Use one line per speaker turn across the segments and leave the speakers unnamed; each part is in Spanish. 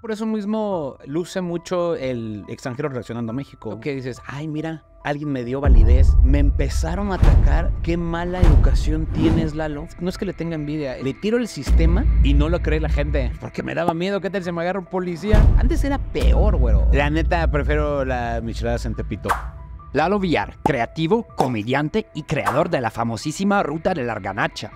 Por eso mismo luce mucho el extranjero reaccionando a México. Que dices, ay, mira, alguien me dio validez, me empezaron a atacar, qué mala educación tienes, Lalo. No es que le tenga envidia, eh. le tiro el sistema y no lo cree la gente, porque me daba miedo, ¿qué tal se me agarra un policía? Antes era peor, güero. La neta, prefiero la michelada en Lalo Villar, creativo, comediante y creador de la famosísima Ruta de la Arganacha.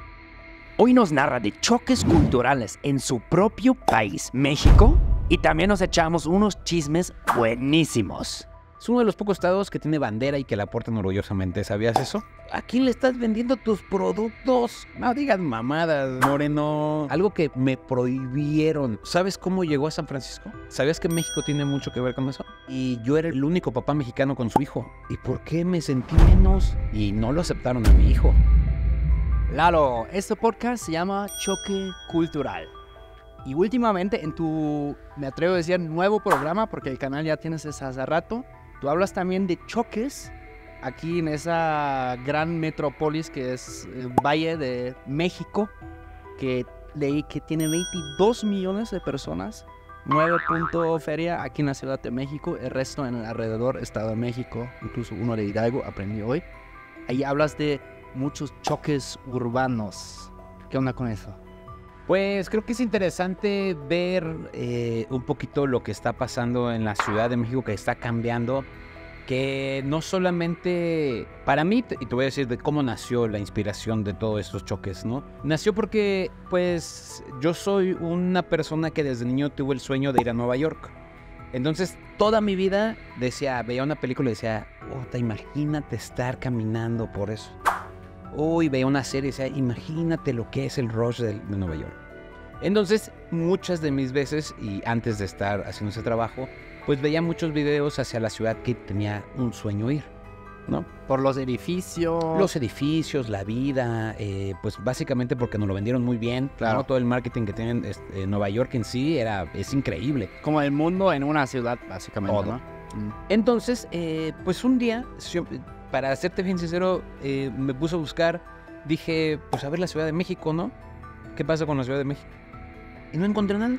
Hoy nos narra de choques culturales en su propio país, México,
y también nos echamos unos chismes buenísimos. Es uno de los pocos estados que tiene bandera y que la portan orgullosamente. ¿Sabías eso? ¿A quién le estás vendiendo tus productos? No digas mamadas, Moreno. Algo que me prohibieron. ¿Sabes cómo llegó a San Francisco? ¿Sabías que México tiene mucho que ver con eso? Y yo era el único papá mexicano con su hijo. ¿Y por qué me sentí menos? Y no lo aceptaron a mi hijo.
Lalo, este podcast se llama Choque Cultural. Y últimamente en tu, me atrevo a decir, nuevo programa, porque el canal ya tienes ese hace rato, tú hablas también de choques aquí en esa gran metrópolis que es el eh, Valle de México, que leí que tiene 22 millones de personas, 9 punto feria aquí en la Ciudad de México, el resto en el alrededor Estado de México, incluso uno de Hidalgo, aprendí hoy. Ahí hablas de muchos choques urbanos. ¿Qué onda con eso?
Pues creo que es interesante ver eh, un poquito lo que está pasando en la Ciudad de México, que está cambiando, que no solamente, para mí, y te voy a decir de cómo nació la inspiración de todos estos choques, ¿no? Nació porque, pues, yo soy una persona que desde niño tuvo el sueño de ir a Nueva York. Entonces, toda mi vida decía, veía una película y decía, oh, imagínate estar caminando por eso hoy veía una serie, sea, imagínate lo que es el rush de, Nueva York. Entonces, muchas de mis veces, y antes de estar haciendo ese trabajo, pues veía muchos videos hacia la ciudad que tenía un sueño ir, ¿no? Por los edificios. Los edificios, la vida, eh, pues básicamente porque nos lo vendieron muy bien. Claro. Todo el marketing que tienen este, Nueva York en sí era, es increíble. Como el mundo en una ciudad, básicamente, mm. Entonces, eh, pues un día para serte bien sincero, eh, me puse a buscar, dije, pues a ver la Ciudad de México, ¿no? ¿Qué pasa con la Ciudad de México? Y no encontré nada.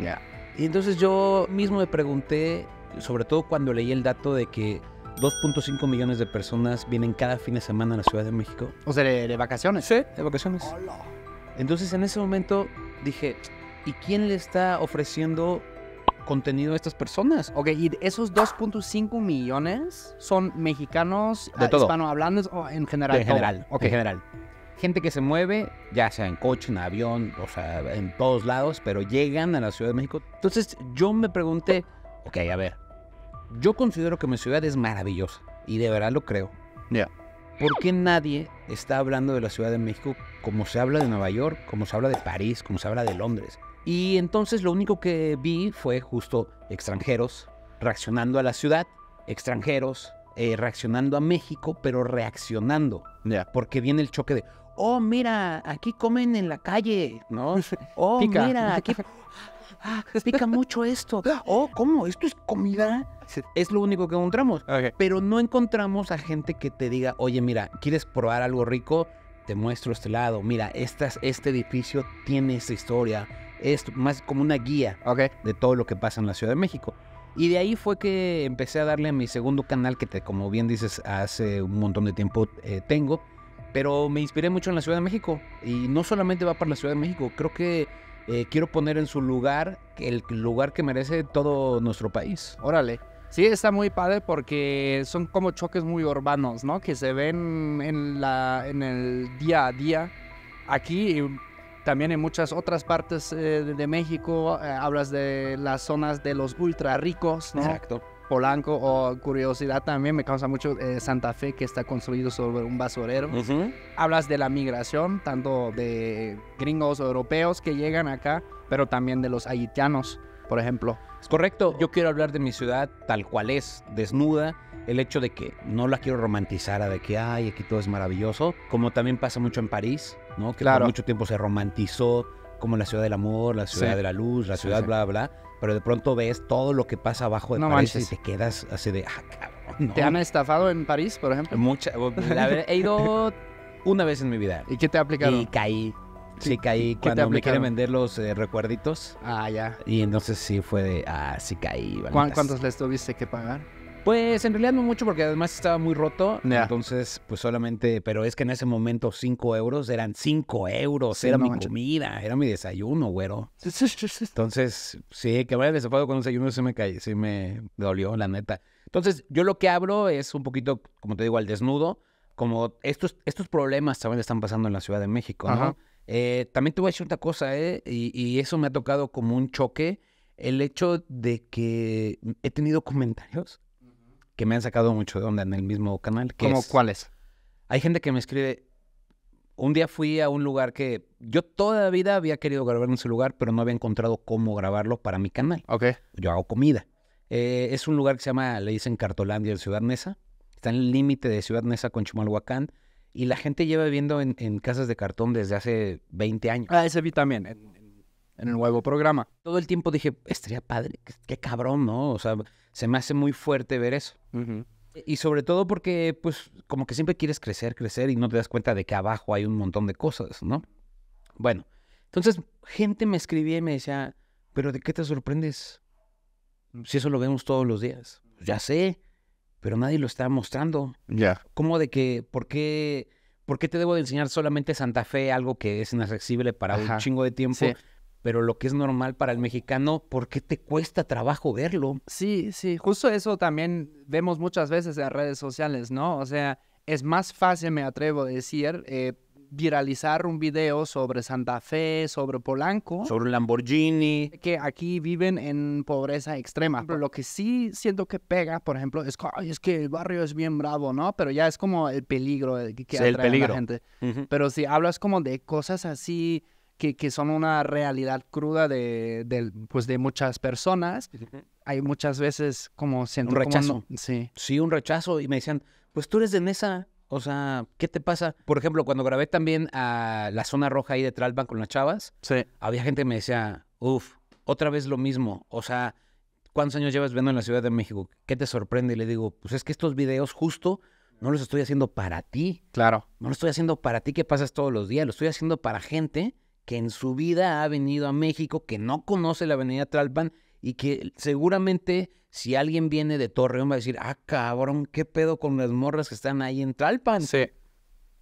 Ya. Y entonces yo mismo me pregunté, sobre todo cuando leí el dato de que 2.5 millones de personas vienen cada fin de semana a la Ciudad de México. O sea, de, vacaciones. Sí, de vacaciones. Entonces en ese momento dije, ¿y quién le está ofreciendo contenido de estas personas. Ok, y esos 2.5 millones son
mexicanos, ah, hispanohablantes o en general. De general, En general.
Gente que se mueve, ya sea en coche, en avión, o sea, en todos lados, pero llegan a la Ciudad de México. Entonces yo me pregunté, ok, a ver, yo considero que mi ciudad es maravillosa y de verdad lo creo. Ya. ¿Por qué nadie está hablando de la Ciudad de México como se habla de Nueva York, como se habla de París, como se habla de Londres? Y entonces lo único que vi fue justo extranjeros reaccionando a la ciudad, extranjeros eh, reaccionando a México, pero reaccionando. Porque viene el choque de, oh, mira, aquí comen en la calle, ¿no? Oh, mira, aquí ah, pica mucho esto. Oh, ¿cómo? ¿Esto es comida? Es lo único que encontramos. Pero no encontramos a gente que te diga, oye, mira, ¿quieres probar algo rico? Te muestro este lado. Mira, este edificio tiene esa historia es más como una guía de todo lo que pasa en la Ciudad de México. Y de ahí fue que empecé a darle a mi segundo canal, que te, como bien dices, hace un montón de tiempo eh, tengo, pero me inspiré mucho en la Ciudad de México. Y no solamente va para la Ciudad de México, creo que eh, quiero poner en su lugar el lugar que merece todo nuestro país. Órale. Sí, está muy padre porque son como choques
muy urbanos, ¿no? Que se ven en, la, en el día a día. Aquí también en muchas otras partes eh, de, México eh, hablas de las zonas de los ultra ricos, ¿no? Exacto. Polanco o curiosidad también me causa mucho eh, Santa Fe que está construido sobre un basurero. Hablas de la migración, tanto de gringos europeos que llegan acá, pero también de los haitianos, por ejemplo.
Es correcto, yo quiero hablar de mi ciudad tal cual es, desnuda, el hecho de que no la quiero romantizar, a de que, ay, aquí todo es maravilloso, como también pasa mucho en París, que claro. mucho tiempo se romantizó como la ciudad del amor, la ciudad de la luz, la ciudad bla, bla, pero de pronto ves todo lo que pasa abajo de París y te quedas así de, ah, cabrón, ¿Te han
estafado en
París, por ejemplo? Mucha, la, he ido una vez en mi vida. ¿Y qué te ha aplicado? Y caí. Sí, caí cuando me quieren vender los eh, recuerditos. Ah, ya. Y entonces sí fue de, ah, sí caí. ¿Cuántos les tuviste que pagar? Pues en realidad no mucho porque además estaba muy roto. Entonces, pues solamente, pero es que en ese momento cinco euros eran cinco euros, era mi comida, era mi desayuno, güero. Entonces, sí, que me vaya desafado con un desayuno sí me caí, sí me dolió, la neta. Entonces, yo lo que abro es un poquito, como te digo, al desnudo, como estos, estos problemas también están pasando en la Ciudad de México, ¿no? Eh, también te voy a decir otra cosa, ¿eh? y eso me ha tocado como un choque, el hecho de que he tenido comentarios que me han sacado mucho de onda en el mismo canal. ¿Cómo? ¿Cómo es, cuáles? Hay gente que me escribe. Un día fui a un lugar que yo toda la vida había querido grabar en ese lugar, pero no había encontrado cómo grabarlo para mi canal. Ok. Yo hago comida. Eh, es un lugar que se llama, le dicen Cartolandia Ciudad Neza. Está en el límite de Ciudad Neza con Chimalhuacán. Y la gente lleva viviendo en, casas de cartón desde hace 20 años. Ah, ese vi también en el nuevo programa. Todo el tiempo dije, estaría padre, qué, cabrón, ¿no? O sea, se me hace muy fuerte ver eso. E, y sobre todo porque, pues, como que siempre quieres crecer, crecer y no te das cuenta de que abajo hay un montón de cosas, ¿no? Bueno, entonces gente me escribía y me decía, pero ¿de qué te sorprendes? Si eso lo vemos todos los días. Ya sé, pero nadie lo está mostrando. Ya. ¿Cómo de que, por qué, por qué te debo de enseñar solamente Santa Fe, algo que es inaccesible para un chingo de tiempo? Sí pero lo que es normal para el mexicano, ¿por qué te cuesta trabajo verlo?
Sí, sí, justo eso también
vemos muchas veces en redes sociales,
¿no? O sea, es más fácil, me atrevo a decir, eh, viralizar un video sobre Santa Fe, sobre Polanco.
Sobre un Lamborghini.
Que aquí viven en pobreza extrema. Pero lo que sí siento que pega, por ejemplo, es que, es que el barrio es bien bravo, ¿no? Pero ya es como el peligro que, sí, atrae el peligro. a la gente. Pero si hablas como de cosas así que, son una realidad cruda de, pues, de muchas personas.
Hay muchas veces como... un rechazo. sí. un rechazo. Y me decían, pues tú eres de Nesa, o sea, ¿qué te pasa? Por ejemplo, cuando grabé también a la zona roja ahí de Tralban con las chavas, había gente que me decía, uff, otra vez lo mismo. O sea, ¿cuántos años llevas viendo en la Ciudad de México? ¿Qué te sorprende? Y le digo, pues es que estos videos justo no los estoy haciendo para ti. Claro. No los estoy haciendo para ti que pasas todos los días, los estoy haciendo para gente que en su vida ha venido a México, que no conoce la avenida Tlalpan y que seguramente si alguien viene de Torreón va a decir, ah, cabrón, ¿qué pedo con las morras que están ahí en Tlalpan? Sí.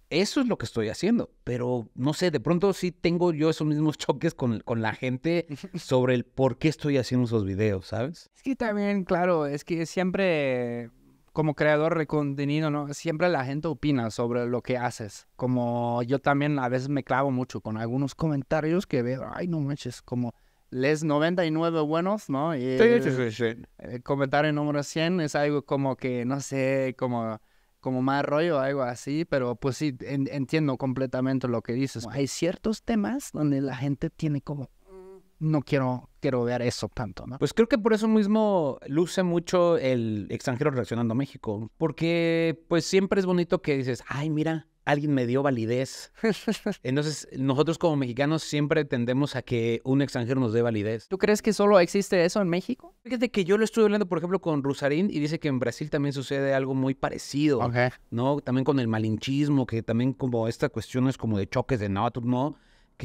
Eso es lo que estoy haciendo, pero no sé, de pronto sí tengo yo esos mismos choques con, con la gente sobre el por qué estoy haciendo esos videos, ¿sabes? Es
que también, claro, es que siempre como creador de contenido, ¿no? Siempre la gente opina sobre lo que haces. Como yo también a veces me clavo mucho con algunos comentarios que veo, ay, no manches, como les 99 buenos, ¿no? Y el, el eh, comentario número 100 es algo como que, no sé, como como más rollo, o algo así, pero pues sí, entiendo completamente lo que dices. Hay ciertos temas donde la gente tiene como, mm, no quiero quiero ver eso tanto, ¿no?
Pues creo que por eso mismo luce mucho el extranjero reaccionando a México, porque pues siempre es bonito que dices, ay, mira, alguien me dio validez. Entonces, nosotros como mexicanos siempre tendemos a que un extranjero nos dé validez. ¿Tú
crees que solo existe eso en México?
Fíjate que yo lo estuve hablando, por ejemplo, con Rusarín y dice que en Brasil también sucede algo muy parecido, ¿no? También con el malinchismo, que también como esta cuestión es como de choques de no, no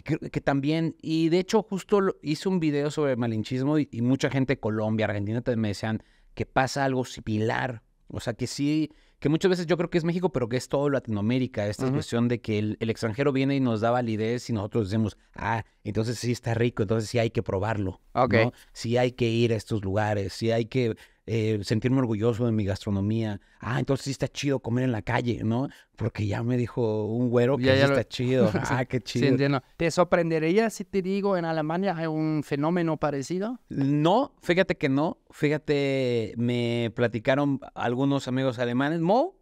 que, también, y de hecho justo hice un video sobre malinchismo y, mucha gente de Colombia, Argentina también me decían que pasa algo similar. O sea, que sí, que muchas veces yo creo que es México, pero que es todo Latinoamérica, esta expresión de que el, extranjero viene y nos da validez y nosotros decimos, ah, entonces sí está rico, entonces sí hay que probarlo. Ok Sí hay que ir a estos lugares, sí hay que eh, sentirme orgulloso de mi gastronomía. Ah, entonces sí está chido comer en la calle, ¿no? Porque ya me dijo un güero que ya, sí está chido. ah, qué chido.
¿Te sorprendería si te digo en Alemania hay un fenómeno parecido?
No, fíjate que no. Fíjate, me platicaron algunos amigos alemanes. Mo,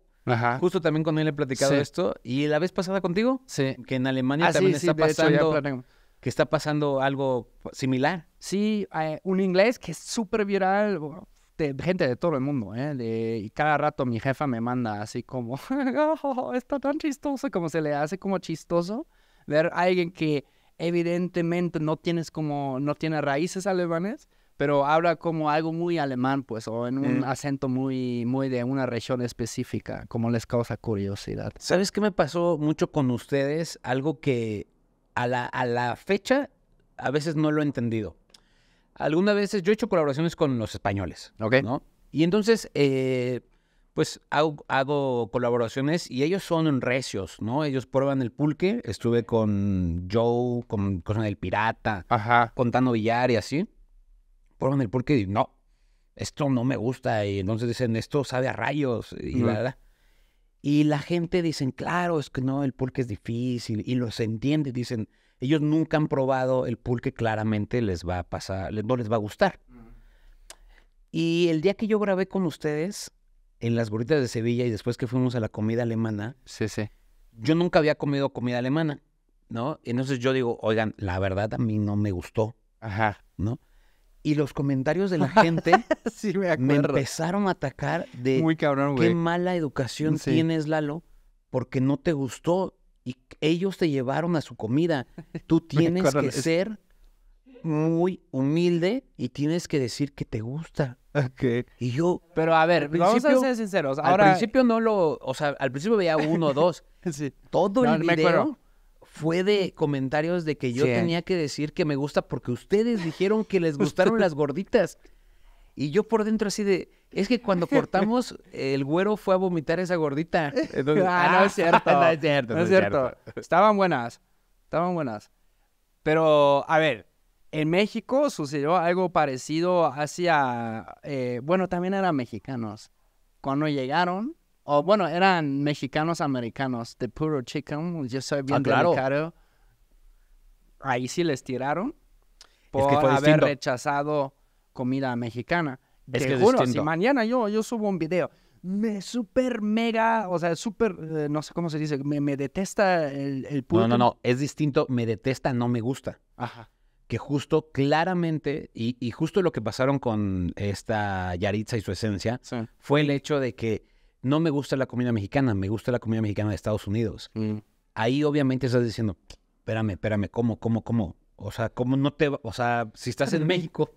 Justo también con él he platicado esto. ¿Y la vez pasada contigo? Sí. Que en Alemania ah, también está pasando. que está pasando algo similar.
Sí, eh, un inglés que es súper viral, de gente de todo el mundo, ¿eh? De, y cada rato mi jefa me manda así como, oh, está tan chistoso, como se le hace como chistoso ver a alguien que evidentemente no tienes como, no tiene raíces alemanes, pero habla como algo muy alemán, pues, o en un mm. acento muy, muy de una región específica, como les causa curiosidad.
¿Sabes qué me pasó mucho con ustedes? Algo que a la fecha a veces no lo he entendido algunas veces yo he hecho colaboraciones con los españoles. Ok. ¿no? Y entonces, eh, pues hago, colaboraciones y ellos son recios, ¿no? Ellos prueban el pulque. Estuve con Joe, con Cosa del Pirata, Ajá. con Tano y así. Prueban el pulque y dicen, no, esto no me gusta. Y entonces dicen, esto sabe a rayos y la verdad. Y la gente dicen, claro, es que no, el pulque es difícil. Y los entiende, dicen, ellos nunca han probado el pool que claramente les va a pasar, no les va a gustar. Y el día que yo grabé con ustedes en las gorritas de Sevilla y después que fuimos a la comida alemana, sí, yo nunca había comido comida alemana, ¿no? Entonces yo digo, oigan, la verdad a mí no me gustó, Ajá. ¿no? Y los comentarios de la gente me, empezaron a atacar de qué mala educación tienes, Lalo, porque no te gustó y ellos te llevaron a su comida. Tú tienes que ser muy humilde y tienes que decir que te gusta. Okay. Y yo. Pero a ver, vamos a ser sinceros. al principio no lo. O sea, al principio veía uno o dos. sí. Todo el fue de mm. comentarios de que yo tenía que decir que me gusta porque ustedes dijeron que les gustaron las gorditas. Y yo por dentro así de. Es que cuando cortamos, el güero fue a vomitar esa gordita. Ah, no es cierto. no es cierto. No es cierto. Estaban buenas. Estaban
buenas. Pero, a ver, en México sucedió algo parecido hacia. Eh, bueno, también eran mexicanos. Cuando llegaron, o bueno, eran mexicanos americanos de Puro Chicken. Yo soy ah, bien ah, claro. Ahí sí les tiraron
por es haber
rechazado comida mexicana. Es que juro, si mañana yo, yo subo un video, me súper mega, o sea, súper, eh, no sé cómo se dice, me, detesta el, el No, no, no,
es distinto, me detesta, no me gusta. Ajá. Que justo, claramente, y, y justo lo que pasaron con esta Yaritza y su esencia, fue el hecho de que no me gusta la comida mexicana, me gusta la comida mexicana de Estados Unidos. Mm. Ahí obviamente estás diciendo, espérame, espérame, ¿cómo, cómo, cómo? O sea, ¿cómo no te, o sea, si estás en México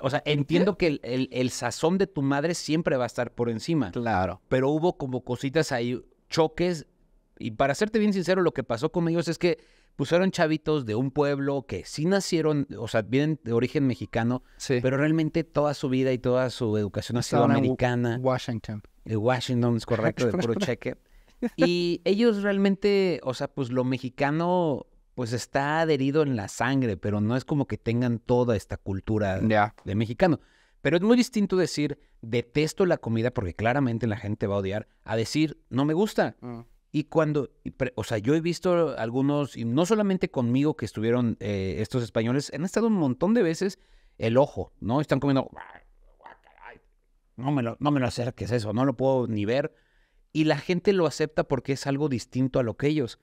o sea, entiendo que el, sazón de tu madre siempre va a estar por encima. Claro. Pero hubo como cositas ahí, choques. Y para serte bien sincero, lo que pasó con ellos es que pusieron chavitos de un pueblo que sí nacieron, o sea, vienen de origen mexicano, pero realmente toda su vida y toda su educación ha sido americana. Washington. Washington, es correcto, de puro cheque. Y ellos realmente, o sea, pues lo mexicano pues está adherido en la sangre, pero no es como que tengan toda esta cultura de mexicano. Pero es muy distinto decir detesto la comida porque claramente la gente va a odiar a decir no me gusta. Mm. Y cuando, o sea, yo he visto algunos, y no solamente conmigo que estuvieron eh, estos españoles, han estado un montón de veces el ojo, ¿no? Están comiendo, no me lo, no me lo acerques eso, no lo puedo ni ver y la gente lo acepta porque es algo distinto a lo que ellos.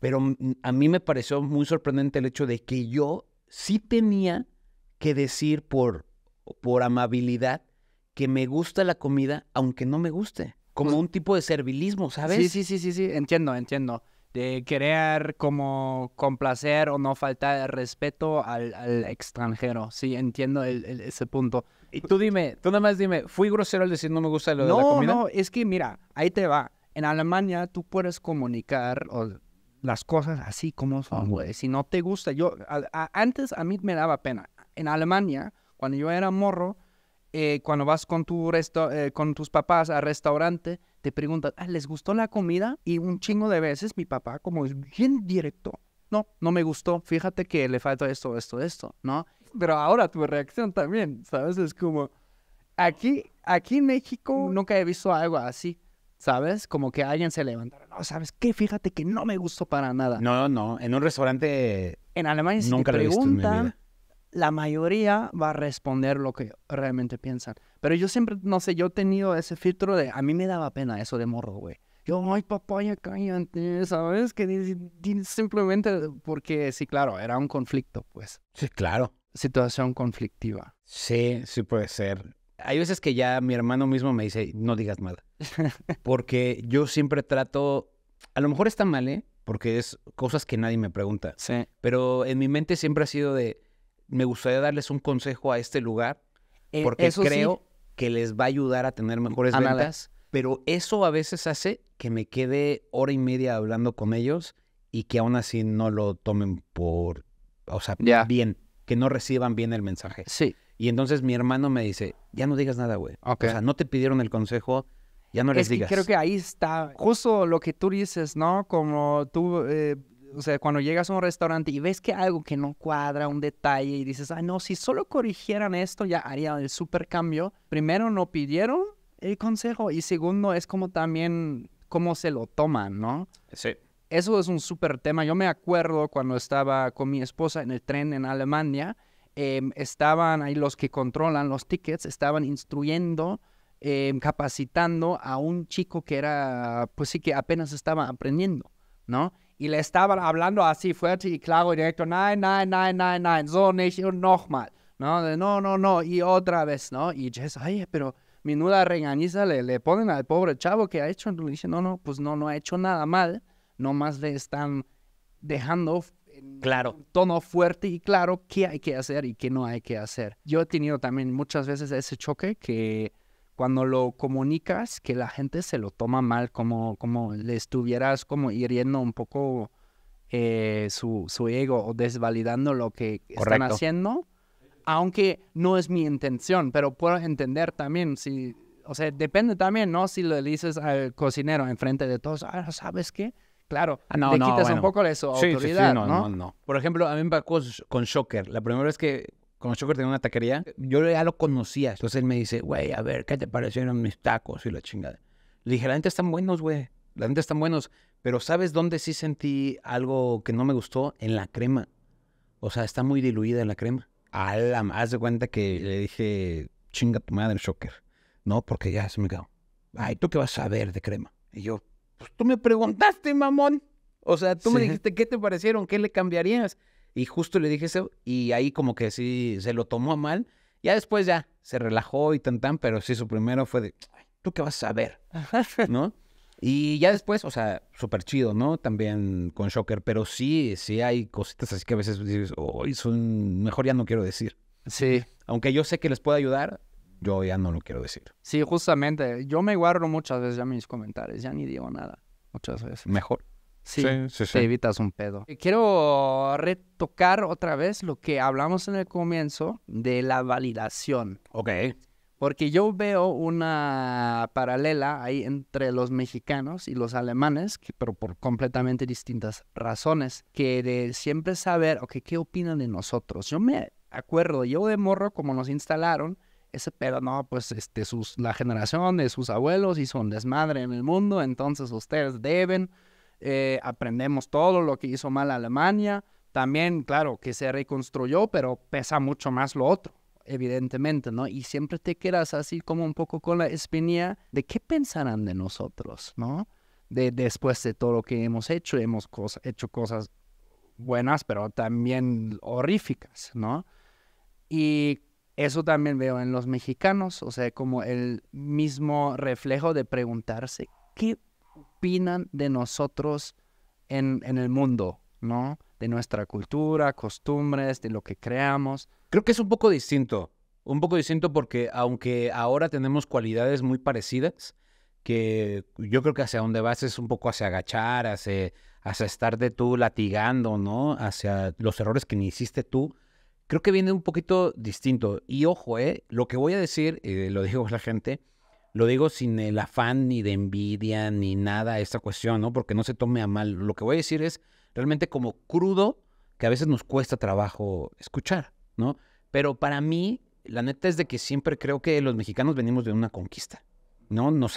Pero a mí me pareció muy sorprendente el hecho de que yo sí tenía que decir por, por amabilidad que me gusta la comida aunque no me guste. Como pues un tipo de servilismo, ¿sabes? Sí, sí, sí, sí, sí, entiendo, entiendo. De querer
como complacer o no faltar respeto al, extranjero. Sí, entiendo el, ese punto.
Y tú dime, tú nada más dime, fui grosero al decir no me gusta lo no, de la comida. No, no,
es que mira, ahí te va. En Alemania tú puedes comunicar las cosas así como son, güey. si no te gusta, yo antes a mí me daba pena. En Alemania, cuando yo era morro, eh, cuando vas con, tu resto, eh, con tus papás al restaurante, te preguntan, ah, ¿les gustó la comida? Y un chingo de veces mi papá, como es bien directo, no, no me gustó, fíjate que le falta esto, esto, esto, ¿no? pero ahora tu reacción también, ¿sabes? Es como, aquí, aquí en México nunca he visto algo así, ¿sabes? Como que alguien se levanta. no, ¿sabes qué? Fíjate que no me gustó para nada.
No, no, en un restaurante...
En Alemania si nunca te preguntan, la mayoría va a responder lo que realmente piensan. Pero yo siempre, no sé, yo he tenido ese filtro de, a mí me daba pena eso de morro, güey. Yo, ay, papaya, cállate, ¿sabes? Que simplemente porque,
sí, claro, era un conflicto, pues. Sí, claro situación conflictiva. Sí, sí puede ser. Hay veces que ya mi hermano mismo me dice, no digas nada. Porque yo siempre trato, a lo mejor está mal, ¿eh? Porque es cosas que nadie me pregunta. Sí. Pero en mi mente siempre ha sido de, me gustaría darles un consejo a este lugar, e, porque creo que les va a ayudar a tener mejores ventas. Pero eso a veces hace que me quede hora y media hablando con ellos y que aún así no lo tomen por, o sea, bien no reciban bien el mensaje. Sí. Y entonces mi hermano me dice, ya no digas nada, güey. O sea, no te pidieron el consejo, ya no les es que Creo
que ahí está justo lo que tú dices, ¿no? Como tú, eh, o sea, cuando llegas a un restaurante y ves que algo que no cuadra, un detalle, y dices, ah, no, si solo corrigieran esto, ya haría el super cambio. Primero, no pidieron el consejo y segundo, es como también cómo se lo toman, ¿no? Sí. Eso es un súper tema. Yo me acuerdo cuando estaba con mi esposa en el tren en Alemania, em, estaban ahí los que controlan los tickets, estaban instruyendo, em, capacitando a un chico que era, pues sí, que apenas estaba aprendiendo, ¿no? Y le estaban hablando así fuerte y claro y directo, nein, nein, nein, nein, nein, so nicht ¿no? no, no, no, y otra vez, ¿no? Y Jess, ay, pero menuda regañiza le, le ponen al pobre chavo que ha hecho. Y le dice, no, no, pues no, no ha hecho nada mal nomás le están dejando claro. tono fuerte y claro qué hay que hacer y qué no hay que hacer. Yo he tenido también muchas veces ese choque que cuando lo comunicas, que la gente se lo toma mal, como, como le estuvieras como hiriendo un poco eh, su, ego o desvalidando lo que están haciendo, aunque no es mi intención, pero puedo entender también si, o sea, depende también, ¿no? Si le dices al cocinero enfrente de todos, ah, ¿sabes qué? claro, te ah, quitas un poco eso, autoridad, no, ¿no?
Por ejemplo, a mí me pasó con Shocker. La primera vez que con Shocker tenía una taquería, yo ya lo conocía. Entonces él me dice, güey, a ver, ¿qué te parecieron mis tacos y la chingada? Le dije, la gente están buenos, güey. La gente están buenos. Pero ¿sabes dónde sí sentí algo que no me gustó? En la crema. O sea, está muy diluida en la crema. A la, más de cuenta que le dije, chinga tu madre, Shocker. No, porque ya se me quedó. Ay, ¿tú qué vas a ver de crema? Y yo, pues, tú me preguntaste, mamón. O sea, tú me dijiste, ¿qué te parecieron? ¿Qué le cambiarías? Y justo le dije eso y ahí como que sí se lo tomó a mal. Ya después ya se relajó y tan tan, pero sí su primero fue de, ¿tú qué vas a ver? ¿No? Y ya después, o sea, súper chido, ¿no? También con Shocker, pero sí, sí hay cositas así que a veces dices, hoy son, mejor ya no quiero decir. Sí. Aunque yo sé que les puedo ayudar, yo ya no lo quiero decir.
Sí, justamente. Yo me guardo muchas veces ya mis comentarios, ya ni digo nada,
muchas veces. Mejor. Sí, sí, sí, te evitas un pedo.
Eh, quiero retocar otra vez lo que hablamos en el comienzo de la validación. Ok. Porque yo veo una paralela ahí entre los mexicanos y los alemanes, pero por completamente distintas razones, que de siempre saber, ok, ¿qué opinan de nosotros? Yo me acuerdo, yo de morro, como nos instalaron, ese pedo, no, pues este, sus, la generación de sus abuelos hizo un desmadre en el mundo, entonces ustedes deben, eh, aprendemos todo lo que hizo mal Alemania, también, claro, que se reconstruyó, pero pesa mucho más lo otro, evidentemente, ¿no? Y siempre te quedas así como un poco con la espinilla de qué pensarán de nosotros, ¿no? De, después de todo lo que hemos hecho, hemos hecho cosas buenas, pero también horríficas, ¿no? Y eso también veo en los mexicanos, o sea, como el mismo reflejo de preguntarse qué opinan de nosotros en, el mundo, ¿no? De nuestra
cultura, costumbres, de lo que creamos. Creo que es un poco distinto, un poco distinto porque aunque ahora tenemos cualidades muy parecidas, que yo creo que hacia donde vas es un poco hacia agachar, hacia, hacia estar de tú latigando, ¿no? Hacia los errores que ni hiciste tú creo que viene un poquito distinto. Y ojo, eh, lo que voy a decir, eh, lo digo la gente, lo digo sin el afán ni de envidia ni nada, esta cuestión, ¿no? Porque no se tome a mal. Lo que voy a decir es realmente como crudo que a veces nos cuesta trabajo escuchar, ¿no? Pero para mí, la neta es de que siempre creo que los mexicanos venimos de una conquista, ¿no? Nos,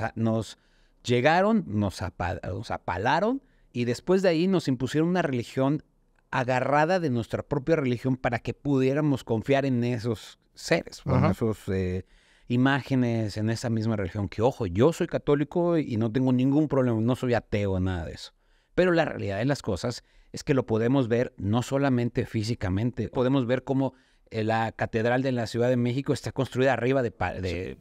llegaron, nos, nos apalaron y después de ahí nos impusieron una religión agarrada de nuestra propia religión para que pudiéramos confiar en esos seres, en esas eh, imágenes, en esa misma religión. Que ojo, yo soy católico y no tengo ningún problema, no soy ateo, nada de eso. Pero la realidad de las cosas es que lo podemos ver no solamente físicamente, podemos ver cómo eh, la catedral de la Ciudad de México está construida arriba de...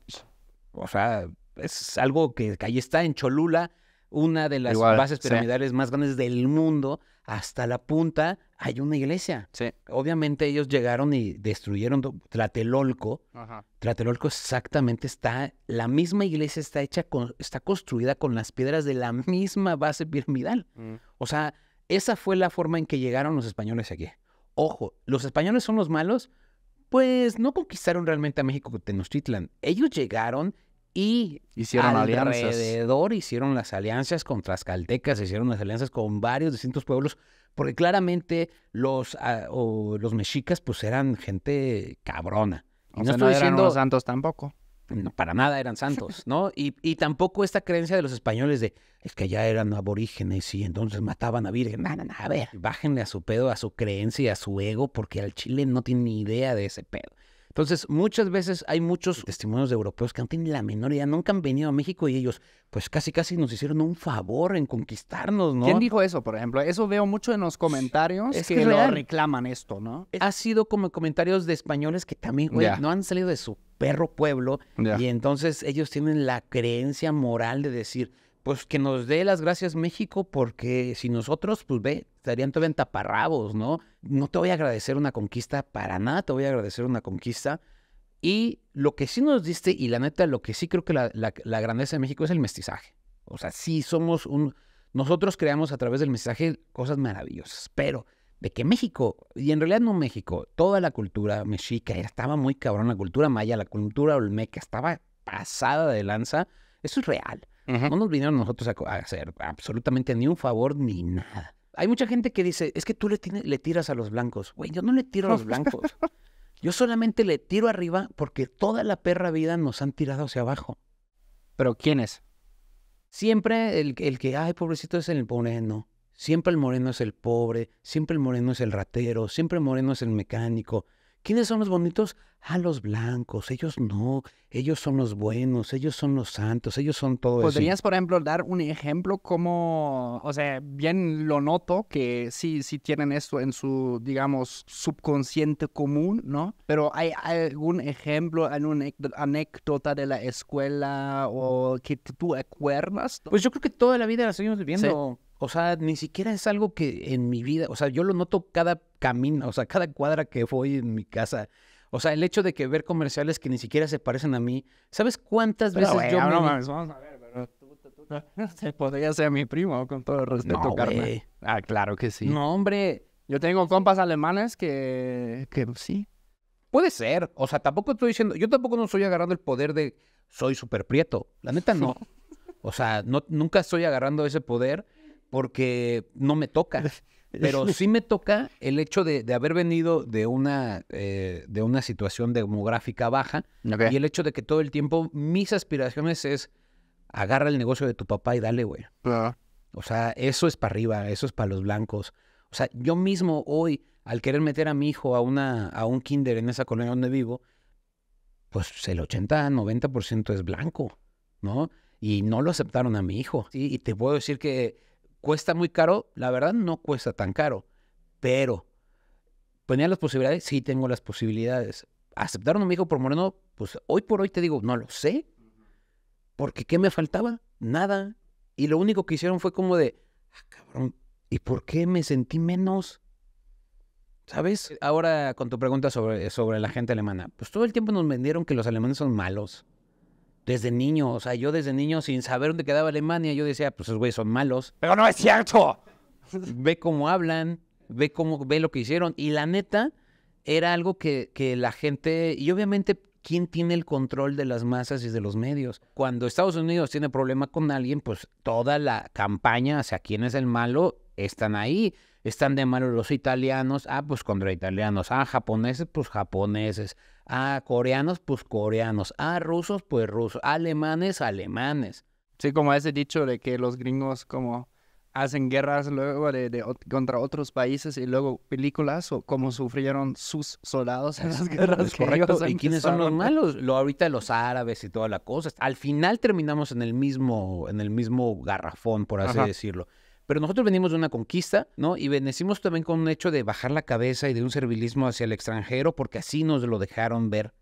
O sea, es algo que, ahí está en Cholula, una de las bases piramidales más grandes del mundo hasta la punta hay una iglesia. Sí. Obviamente ellos llegaron y destruyeron Tlatelolco. Ajá. Tlatelolco exactamente está, la misma iglesia está hecha, con, está construida con las piedras de la misma base piramidal. Mm. O sea, esa fue la forma en que llegaron los españoles aquí. Ojo, ¿los españoles son los malos? Pues no conquistaron realmente a México Tenochtitlan. Ellos llegaron y hicieron alrededor hicieron las alianzas con Tlaxcaltecas, hicieron las alianzas con varios distintos pueblos, porque claramente los, ah, los mexicas pues eran gente cabrona. no, sea, eran santos tampoco. No, para nada eran santos, ¿no? Y, y, tampoco esta creencia de los españoles de es que ya eran aborígenes y entonces mataban a virgen. No, no, a ver, bájenle a su pedo, a su creencia y a su ego, porque al chile no tiene ni idea de ese pedo. Entonces, muchas veces hay muchos testimonios de europeos que no tienen la menor idea, nunca han venido a México y ellos, pues casi casi nos hicieron un favor en conquistarnos, ¿no? ¿Quién dijo
eso, por ejemplo? Eso veo mucho en los comentarios que, lo
reclaman esto, ¿no? Ha sido como comentarios de españoles que también, güey, no han salido de su perro pueblo y entonces ellos tienen la creencia moral de decir, pues que nos dé las gracias México, porque si nosotros, pues ve, estarían todavía en taparrabos, ¿no? No te voy a agradecer una conquista, para nada te voy a agradecer una conquista. Y lo que sí nos diste, y la neta, lo que sí creo que la, grandeza de México es el mestizaje. O sea, sí somos un... Nosotros creamos a través del mestizaje cosas maravillosas, pero de que México, y en realidad no México, toda la cultura mexica estaba muy cabrón, la cultura maya, la cultura olmeca estaba pasada de lanza, eso es real. No nos vinieron nosotros a, hacer absolutamente ni un favor ni nada. Hay mucha gente que dice, es que tú le, tiras a los blancos. Güey, yo no le tiro a los blancos. Yo solamente le tiro arriba porque toda la perra vida nos han tirado hacia abajo. ¿Pero quién es? Siempre el, el que, ay, pobrecito es el moreno. Siempre el moreno es el pobre. Siempre el moreno es el ratero. Siempre el moreno es el mecánico. ¿Quiénes son los bonitos? Ah, los blancos, ellos no, ellos son los buenos, ellos son los santos, ellos son todo ¿Podrías, eso. ¿Podrías,
por ejemplo, dar un ejemplo como, o sea, bien lo noto que sí, sí tienen esto en su, digamos, subconsciente común, ¿no? Pero ¿hay algún ejemplo, alguna
anécdota de la escuela o que tú acuerdas? Pues yo creo que toda la vida la seguimos viviendo. ¿Sí? o sea, ni siquiera es algo que en mi vida, o sea, yo lo noto cada camino, o sea, cada cuadra que voy en mi casa. O sea, el hecho de que ver comerciales que ni siquiera se parecen a mí, ¿sabes cuántas veces yo no, me... vamos a ver, pero tú, tú, tú, podría
ser mi primo, con todo el respeto, no, Ah, claro que sí. No, hombre, yo tengo compas alemanes que, que sí.
Puede ser, o sea, tampoco estoy diciendo, yo tampoco no estoy agarrando el poder de soy súper prieto, la neta no. O sea, no, nunca estoy agarrando ese poder, porque no me toca. Pero sí me toca el hecho de, haber venido de una, eh, de una situación demográfica baja y el hecho de que todo el tiempo mis aspiraciones es agarra el negocio de tu papá y dale, güey. O sea, eso es para arriba, eso es para los blancos. O sea, yo mismo hoy, al querer meter a mi hijo a, una, a un kinder en esa colonia donde vivo, pues el 80, 90% es blanco, ¿no? Y no lo aceptaron a mi hijo. Y te puedo decir que ¿Cuesta muy caro? La verdad no cuesta tan caro, pero ¿tenía las posibilidades? Sí tengo las posibilidades. ¿Aceptaron a mi hijo por Moreno? Pues hoy por hoy te digo, no lo sé, porque ¿qué me faltaba? Nada. Y lo único que hicieron fue como de, ah, cabrón, ¿y por qué me sentí menos? ¿Sabes? Ahora con tu pregunta sobre, sobre la gente alemana, pues todo el tiempo nos vendieron que los alemanes son malos, desde niño. O sea, yo desde niño, sin saber dónde quedaba Alemania, yo decía, pues esos güeyes son malos. Pero no es cierto. ve cómo hablan, ve cómo, ve lo que hicieron. Y la neta, era algo que, que la gente, y obviamente, ¿quién tiene el control de las masas y de los medios? Cuando Estados Unidos tiene problema con alguien, pues toda la campaña hacia quién es el malo están ahí. Están de malo los italianos, ah, pues contra italianos. Ah, japoneses, pues japoneses. Ah, coreanos, pues coreanos. Ah, rusos, pues rusos. Alemanes, alemanes. Sí, como ese dicho de que los gringos
como hacen guerras luego de, contra otros países y luego películas o cómo sufrieron sus soldados en las guerras. Es ¿Y quiénes son los malos?
Lo ahorita los árabes y toda la cosa. Al final terminamos en el mismo en el mismo garrafón, por así decirlo. Pero nosotros venimos de una conquista, ¿no? Y venimos también con un hecho de bajar la cabeza y de un servilismo hacia el extranjero, porque así nos lo dejaron ver.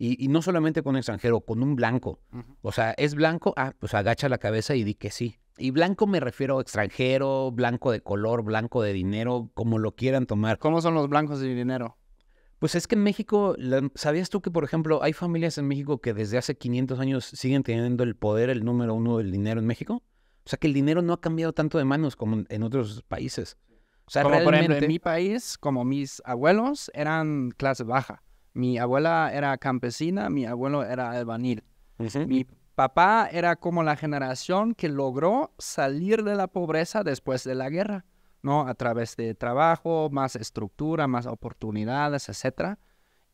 Y, no solamente con extranjero, con un blanco. O sea, ¿es blanco? Ah, pues agacha la cabeza y di que sí. Y blanco me refiero a extranjero, blanco de color, blanco de dinero, como lo quieran tomar. ¿Cómo son los blancos de dinero? Pues es que en México, ¿sabías tú que, por ejemplo, hay familias en México que desde hace 500 años siguen teniendo el poder, el número uno del dinero en México? O sea que el dinero no ha cambiado tanto de manos como en otros países. O sea, por ejemplo, en mi
país, como mis abuelos eran clase baja. Mi abuela era campesina, mi abuelo era albanil. Mi papá era como la generación que logró salir de la pobreza después de la guerra, ¿no? A través de trabajo, más estructura, más oportunidades, etcétera.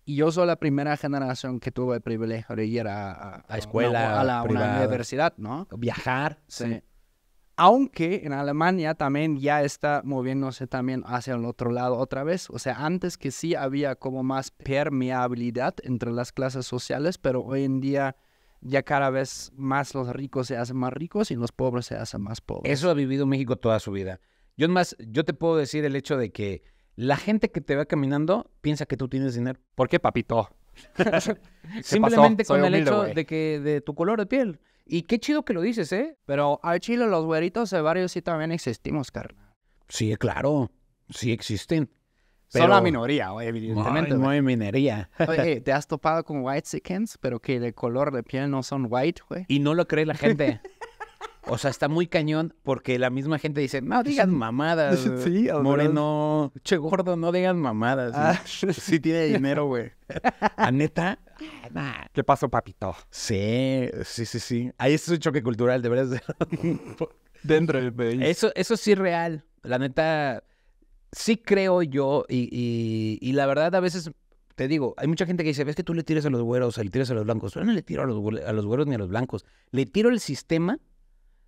Y yo soy la primera generación que tuvo el privilegio de ir a, a, escuela, a la, universidad, ¿no? Viajar. sí. Aunque en Alemania también ya está moviéndose también hacia el otro lado otra vez. O sea, antes que sí había como más permeabilidad entre las clases sociales, pero hoy en día ya cada vez más los ricos se hacen más ricos y los pobres se hacen más pobres.
Eso ha vivido México toda su vida. Yo más, yo te puedo decir el hecho de que la gente que te va caminando piensa que tú tienes dinero. ¿Por qué, papito? Simplemente con el hecho de
que de tu color de piel. Y qué chido que lo dices, ¿eh? Pero al chile los güeritos de barrio sí también existimos, carnal.
Sí, claro. Sí existen. Son la minoría, evidentemente. No hay minería. Oye,
te has topado con white chickens, pero que de
color de piel no son white, güey. Y no lo cree la gente. O sea, está muy cañón porque la misma gente dice, no digan mamadas. Sí, Moreno, che gordo, no digan mamadas. Ah. sí tiene dinero, güey. ¿A neta? ¿Qué pasó, papito? Sí, sí, sí, sí. Ahí es un choque cultural, de de... Dentro del país. Eso, eso sí real. La neta, sí creo yo y, la verdad a veces te digo, hay mucha gente que dice, ves que tú le tiras a los güeros, o le tiras a los blancos. Yo no le tiro a los, a los güeros ni a los blancos. Le tiro el sistema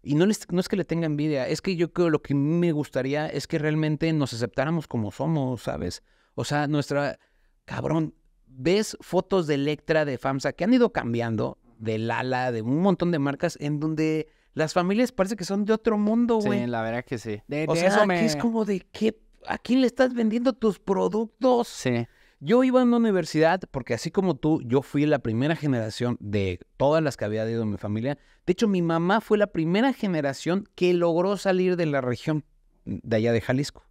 y no, les, no es que le tenga envidia, es que yo creo lo que me gustaría es que realmente nos aceptáramos como somos, ¿sabes? O sea, nuestra... Cabrón, ves fotos de Electra, de FAMSA, que han ido cambiando, de Lala, de un montón de marcas, en donde las familias parece que son de otro mundo, güey. Sí, la verdad que sí. o sea, ah, es como de qué... ¿A quién le estás vendiendo tus productos? Sí. Yo iba a una universidad porque así como tú, yo fui la primera generación de todas las que había ido en mi familia. De hecho, mi mamá fue la primera generación que logró salir de la región de allá de Jalisco.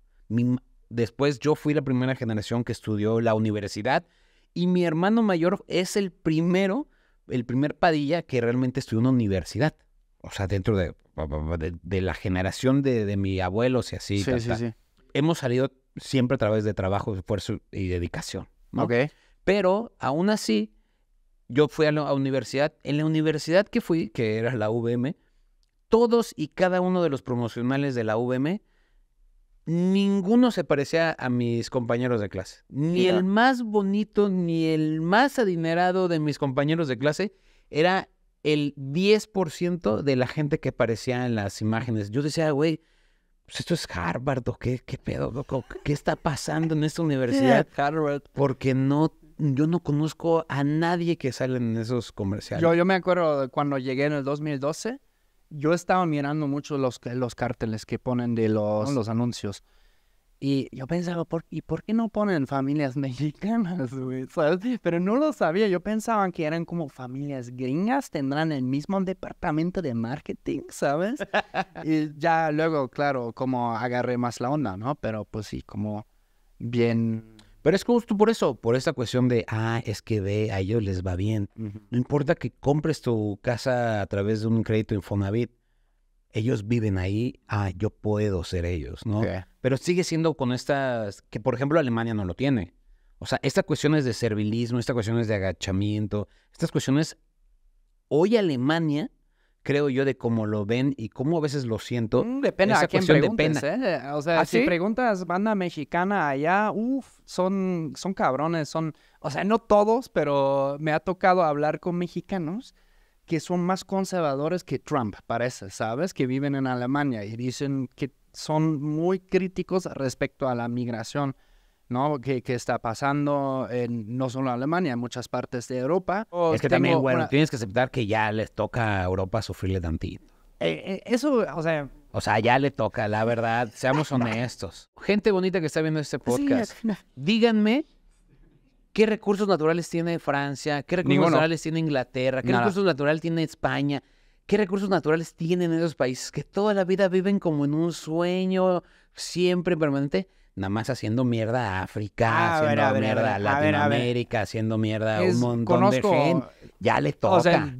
después yo fui la primera generación que estudió la universidad y mi hermano mayor es el primero, el primer Padilla que realmente estudió una universidad. O sea, dentro de, la generación de, mi abuelo, si así. Sí, sí, sí. Hemos salido siempre a través de trabajo, esfuerzo y dedicación. Ok. Pero aún así, yo fui a la universidad. En la universidad que fui, que era la vm todos y cada uno de los promocionales de la vm ninguno se parecía a mis compañeros de clase. Ni el más bonito, ni el más adinerado de mis compañeros de clase era el 10% de la gente que parecía en las imágenes. Yo decía, güey, pues esto es Harvard, o qué, qué pedo, loco? qué está pasando en esta universidad. Harvard. Porque no, yo no conozco a nadie que sale en esos comerciales. Yo,
me acuerdo cuando llegué en el 2012, yo estaba mirando mucho los, los cárteles que ponen de los, los anuncios. Y yo pensaba, ¿por, ¿y por qué no ponen familias mexicanas, ¿Sabes? Pero no lo sabía. Yo pensaba que eran como familias gringas, tendrán el mismo departamento de marketing, ¿sabes? y ya
luego, claro, como agarré más la onda, ¿no? Pero pues sí, como bien. Pero es justo por eso, por esta cuestión de, ah, es que ve, a ellos les va bien. No importa que compres tu casa a través de un crédito Infonavit ellos viven ahí, ah, yo puedo ser ellos, ¿no? Pero sigue siendo con estas, que por ejemplo Alemania no lo tiene. O sea, estas cuestiones de servilismo, estas cuestiones de agachamiento, estas cuestiones, hoy Alemania, creo yo, de cómo lo ven y cómo a veces lo siento. Mm, depende a quién preguntes, ¿eh? O sea, ¿Ah, si
preguntas banda mexicana allá, uff, son, son cabrones, son, o sea, no todos, pero me ha tocado hablar con mexicanos que son más conservadores que Trump, parece, ¿sabes? Que viven en Alemania y dicen que son muy críticos respecto a la migración, ¿no? Que, que está pasando en, no solo en Alemania, en muchas partes de Europa. Oh, es que también, bueno,
tienes que aceptar que ya les toca a Europa sufrirle tantito. Eh, eh, eso, o sea... O sea, ya le toca, la verdad, seamos ah, honestos. Gente bonita que está viendo este podcast, díganme ¿Qué recursos naturales tiene Francia? ¿Qué recursos naturales tiene Inglaterra? ¿Qué recursos naturales tiene España? ¿Qué recursos naturales tienen esos países que toda la vida viven como en un sueño siempre permanente? Nada más haciendo mierda a África, haciendo mierda a, Latinoamérica, haciendo mierda a un montón de gente. Ya le toca. O sea,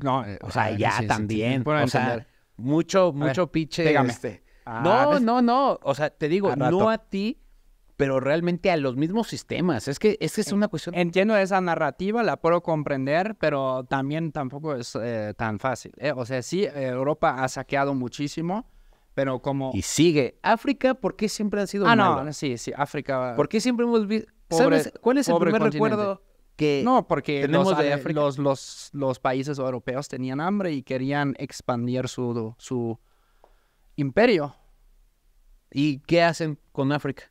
ya también. o sea, eh, mucho, mucho piche. Este. Ah, no, no, no. O sea, te digo, no a ti pero realmente a los mismos sistemas. Es que, es que es una cuestión. Entiendo esa narrativa, la puedo comprender, pero también
tampoco es eh, tan fácil. Eh, o sea, sí, Europa ha saqueado muchísimo, pero como. Y sigue.
África, ¿por qué siempre ha sido. Ah, no,
sí, sí, África. ¿Por qué siempre hemos visto.
cuál es el primer recuerdo?
Que no, porque los, los, países europeos tenían hambre y querían expandir su, su imperio. ¿Y qué hacen con África?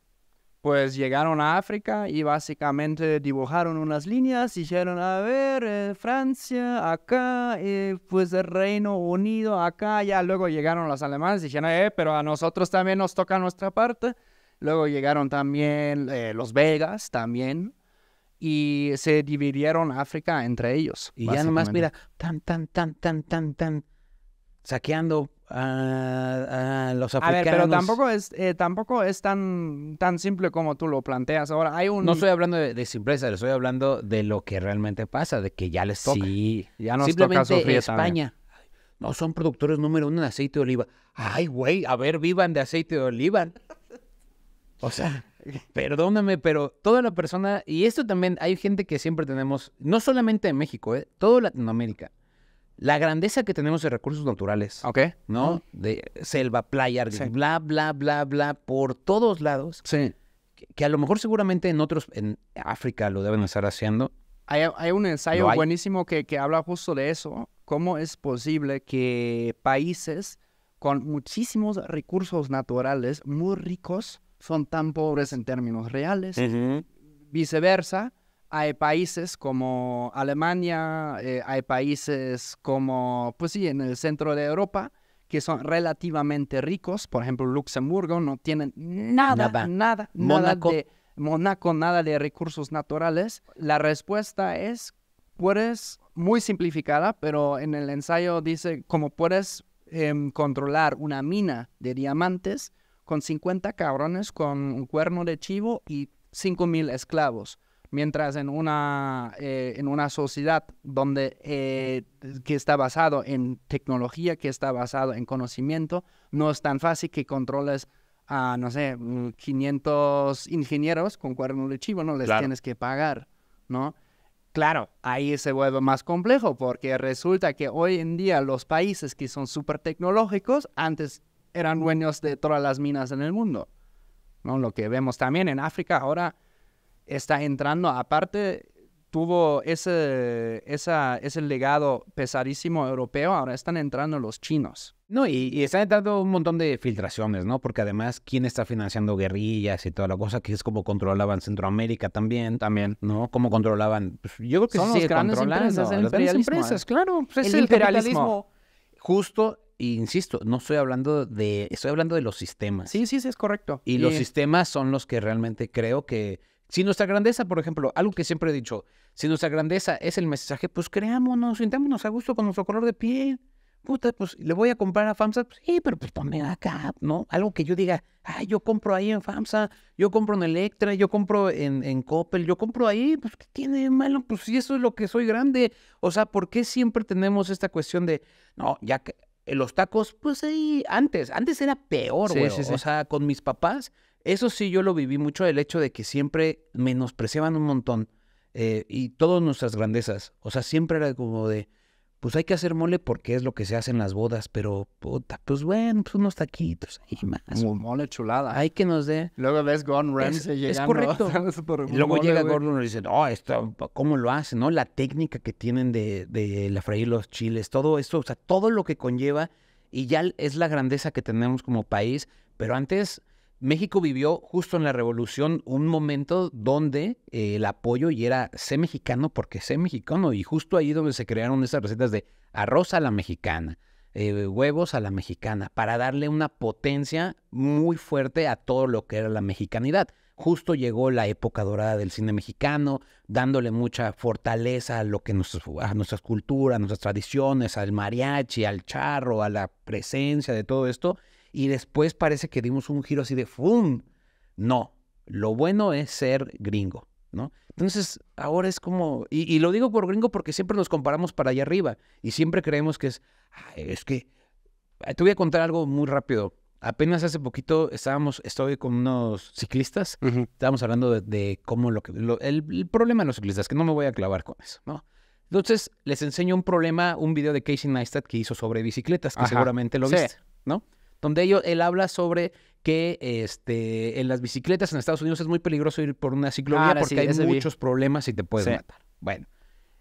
pues llegaron a África y básicamente dibujaron unas líneas, dijeron, a ver, eh, Francia acá, eh, pues el Reino Unido acá, ya luego llegaron los alemanes, dijeron, eh, pero a nosotros también nos toca nuestra parte. Luego llegaron también eh, los Vegas, también, y se dividieron África entre ellos. Y ya nomás, mira,
tan, tan, tan, tan, tan, tan, saqueando a, los africanos. A ver, pero tampoco
es, eh, tampoco es tan, tan simple como tú lo planteas. Ahora, hay un... No estoy
hablando de, de simpleza, estoy hablando de lo que realmente pasa, de que ya les toca. Sí, ya nos Simplemente toca España. No son productores número uno en aceite de oliva. Ay, güey, a ver, vivan de aceite de oliva. O sea, perdóname, pero toda la persona, y esto también hay gente que siempre tenemos, no solamente en México, eh, todo Latinoamérica la grandeza que tenemos de recursos naturales. Ok. ¿No? De selva, playa, bla, bla, bla, bla, por todos lados. Sí. Que, a lo mejor seguramente en otros, en África lo deben estar haciendo. Hay, un ensayo buenísimo que, que habla justo de
eso. ¿Cómo es posible que países con muchísimos recursos naturales muy ricos son tan pobres en términos reales? Viceversa hay países como Alemania, eh, hay países como, pues sí, en el centro de Europa, que son relativamente ricos, por ejemplo, Luxemburgo, no tienen nada, nada, nada, de nada de recursos naturales. La respuesta es, puedes, muy simplificada, pero en el ensayo dice, como puedes em, controlar una mina de diamantes con 50 cabrones, con un cuerno de chivo y 5.000 esclavos. Mientras en una, eh, en una sociedad donde, eh, que está basado en tecnología, que está basado en conocimiento, no es tan fácil que controles a, no sé, 500 mm, ingenieros con cuerno de chivo, no les tienes que pagar, ¿no? Claro, ahí se vuelve más complejo porque resulta que hoy en día los países que son súper tecnológicos antes eran dueños de todas las minas en el mundo. ¿no? Lo que vemos también en África ahora está entrando, aparte tuvo ese, esa, legado pesadísimo europeo, ahora están entrando los chinos.
No, y, están entrando un montón de filtraciones, ¿no? Porque además, ¿quién está financiando guerrillas y toda la cosa? Que es como controlaban Centroamérica también. También. ¿No? Como controlaban. Pues, yo creo que Son las grandes empresas, las eh. claro. Pues, es el, imperialismo. Justo e insisto, no estoy hablando de, estoy hablando de los sistemas. Sí, sí, sí, es correcto. y, los eh, sistemas son los que realmente creo que si nuestra grandeza, por ejemplo, algo que siempre he dicho, si nuestra grandeza es el mensaje, pues creámonos, sintámonos a gusto con nuestro color de piel. Puta, pues le voy a comprar a FAMSA, pues sí, pero pues ponme acá, ¿no? Algo que yo diga, ay, yo compro ahí en FAMSA, yo compro en Electra, yo compro en, en Coppel, yo compro ahí, pues ¿qué tiene de malo? Pues si eso es lo que soy grande. O sea, ¿por qué siempre tenemos esta cuestión de, no, ya que eh, los tacos, pues ahí, antes, antes era peor, güey. O sea, con mis papás, eso sí, yo lo viví mucho, el hecho de que siempre menospreciaban un montón eh, y todas nuestras grandezas. O sea, siempre era como de, pues hay que hacer mole porque es lo que se hace en las bodas, pero puta, pues bueno, pues unos taquitos y más. mole
chulada. Hay que nos dé. Luego ves Gordon Ramsay llegando. Es correcto. y luego llega Gordon
y dice, oh, esto, ¿cómo lo hacen? ¿No? La técnica que tienen de, de la freír los chiles, todo esto, o sea, todo lo que conlleva y ya es la grandeza que tenemos como país, pero antes México vivió justo en la revolución un momento donde eh, el apoyo y era sé mexicano porque sé mexicano y justo ahí donde se crearon esas recetas de arroz a la mexicana, eh, huevos a la mexicana, para darle una potencia muy fuerte a todo lo que era la mexicanidad. Justo llegó la época dorada del cine mexicano, dándole mucha fortaleza a lo que a nuestras culturas, a nuestras tradiciones, al mariachi, al charro, a la presencia de todo esto y después parece que dimos un giro así de ¡fum! No, lo bueno es ser gringo, ¿no? Entonces, ahora es como, y, lo digo por gringo porque siempre nos comparamos para allá arriba y siempre creemos que es, es que, ah, te voy a contar algo muy rápido. Apenas hace poquito estábamos, estoy con unos ciclistas, estábamos hablando de, cómo lo que, el, problema de los ciclistas, que no me voy a clavar con eso, ¿no? Entonces, les enseño un problema, un video de Casey Neistat que hizo sobre bicicletas, que seguramente lo viste, ¿no? donde él habla sobre que este, en las bicicletas en Estados Unidos es muy peligroso ir por una ciclovía porque hay muchos problemas y te puedes matar. Bueno,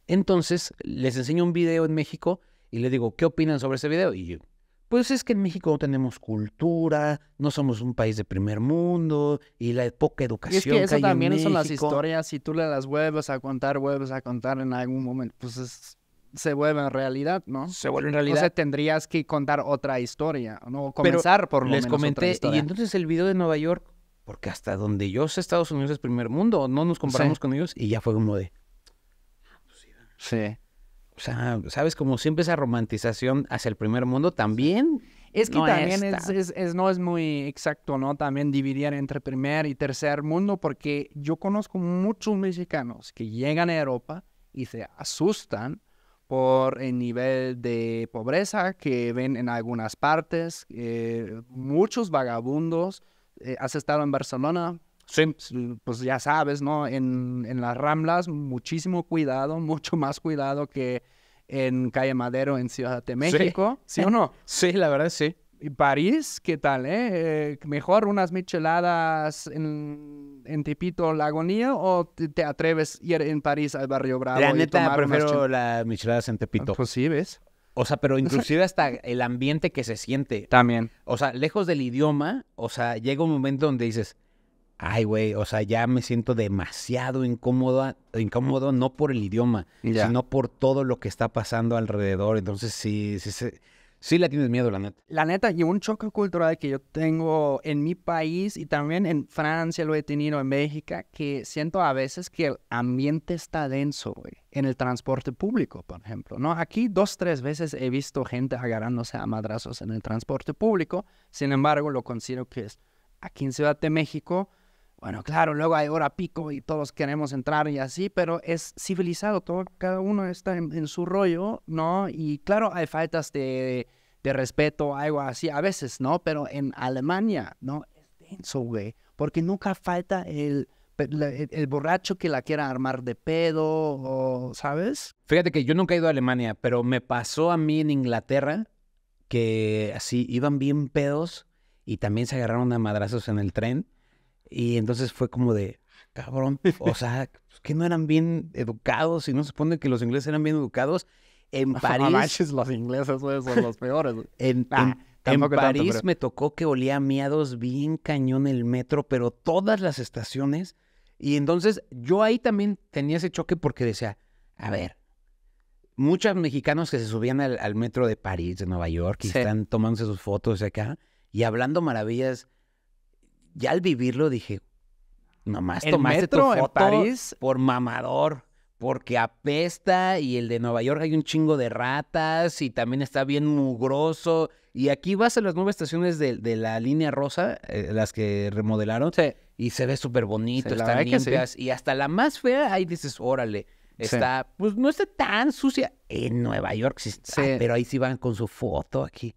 entonces les enseño un video en México y les digo, ¿qué opinan sobre ese video? Y yo, pues es que en México no tenemos cultura, no somos un país de primer mundo y la poca educación. Y es que eso también son las historias,
si tú le las vuelves a contar, vuelves a contar en algún momento, pues es se en realidad, ¿no? Se vuelven realidad. Entonces tendrías que contar otra historia, ¿no? comenzar por lo les menos comenté, y
entonces el video de Nueva York, porque hasta donde yo sé, Estados Unidos es primer mundo, no nos comparamos con ellos y ya fue como de... Sí. O sea, ¿sabes? Como siempre esa romantización hacia el primer mundo también. Es que también
es, no es muy exacto, ¿no? También dividir entre primer y tercer mundo, porque yo conozco muchos mexicanos que llegan a Europa y se asustan por el nivel de pobreza que ven en algunas partes. Eh, muchos vagabundos. Eh, has estado en Barcelona, Pues ya sabes, ¿no? En, las Ramblas, muchísimo cuidado, mucho más cuidado que en Calle Madero, en Ciudad de México. ¿Sí o no? Sí, la verdad sí. París, ¿qué tal? Eh? eh? ¿Mejor unas micheladas en, en la agonía, o te, atreves a ir en París al Barrio Bravo? La neta,
las micheladas en Tepito. Pues sí, ¿ves? O sea, pero inclusive hasta el ambiente que se siente. También. O sea, lejos del idioma, o sea, llega un momento donde dices, ay, güey, o sea, ya me siento demasiado incómodo, incómodo no por el idioma, sino por todo lo que está pasando alrededor. Entonces, sí, sí, sí Sí la tienes miedo, la neta.
La neta, y un choque cultural que yo tengo en mi país y también en Francia lo he tenido, en México, que siento a veces que el ambiente está denso, güey. En el transporte público, por ejemplo, ¿no? Aquí dos, tres veces he visto gente agarrándose a madrazos en el transporte público. Sin embargo, lo considero que es aquí en Ciudad de México bueno, claro, luego hay hora pico y todos queremos entrar y así, pero es civilizado, todo, cada uno está en, su rollo, ¿no? Y claro, hay faltas de, respeto, algo así, a veces, ¿no? Pero en Alemania, ¿no? Es denso, güey, porque nunca falta el, borracho que la quiera armar de pedo, ¿sabes?
Fíjate que yo nunca he ido a Alemania, pero me pasó a mí en Inglaterra que así iban bien pedos y también se agarraron a madrazos en el tren. Y entonces fue como de, cabrón, o sea, pues, que no eran bien educados y no se supone que los ingleses eran bien educados. En París. los ingleses son los peores. en, ah, París me tocó que olía a miados bien cañón el metro, pero todas las estaciones. Y entonces yo ahí también tenía ese choque porque decía, a ver, muchos mexicanos que se subían al, metro de París, de Nueva York, y están tomándose sus fotos acá y hablando maravillas ya al vivirlo dije, nomás tomaste metro París por mamador, porque apesta y el de Nueva York hay un chingo de ratas y también está bien mugroso. Y aquí vas a las nuevas estaciones de, la línea rosa, eh, las que remodelaron, y se ve súper bonito, están limpias. Y hasta la más fea, ahí dices, órale, está, pues no está tan sucia. En Nueva York sí pero ahí sí van con su foto aquí,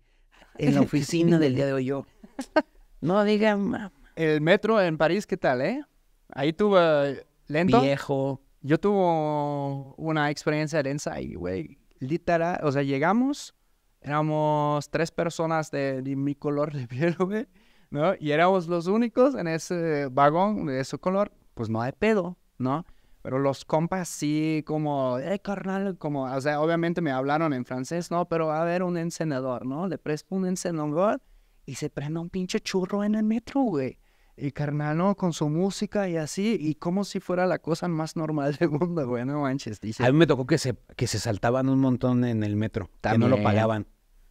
en la oficina del día de hoy yo.
No digan, el metro en París, ¿qué tal, eh? Ahí tuve eh, lento. Viejo. Yo tuve una experiencia densa y, güey, literal, o sea, llegamos, éramos tres personas de, mi color de piel, güey, ¿no? Y éramos los únicos en ese vagón de ese color, pues no hay pedo, ¿no? Pero los compas sí, como, eh, carnal, como, o sea, obviamente me hablaron en francés, ¿no? Pero a haber un encendedor, ¿no? Le presto un encendedor y se prende un pinche churro en el metro, güey y carnal, ¿no? Con su música y así, y como si fuera la cosa más normal del mundo, güey, no manches. Dice. A
mí me tocó que se, que se saltaban un montón en el metro, que no lo pagaban.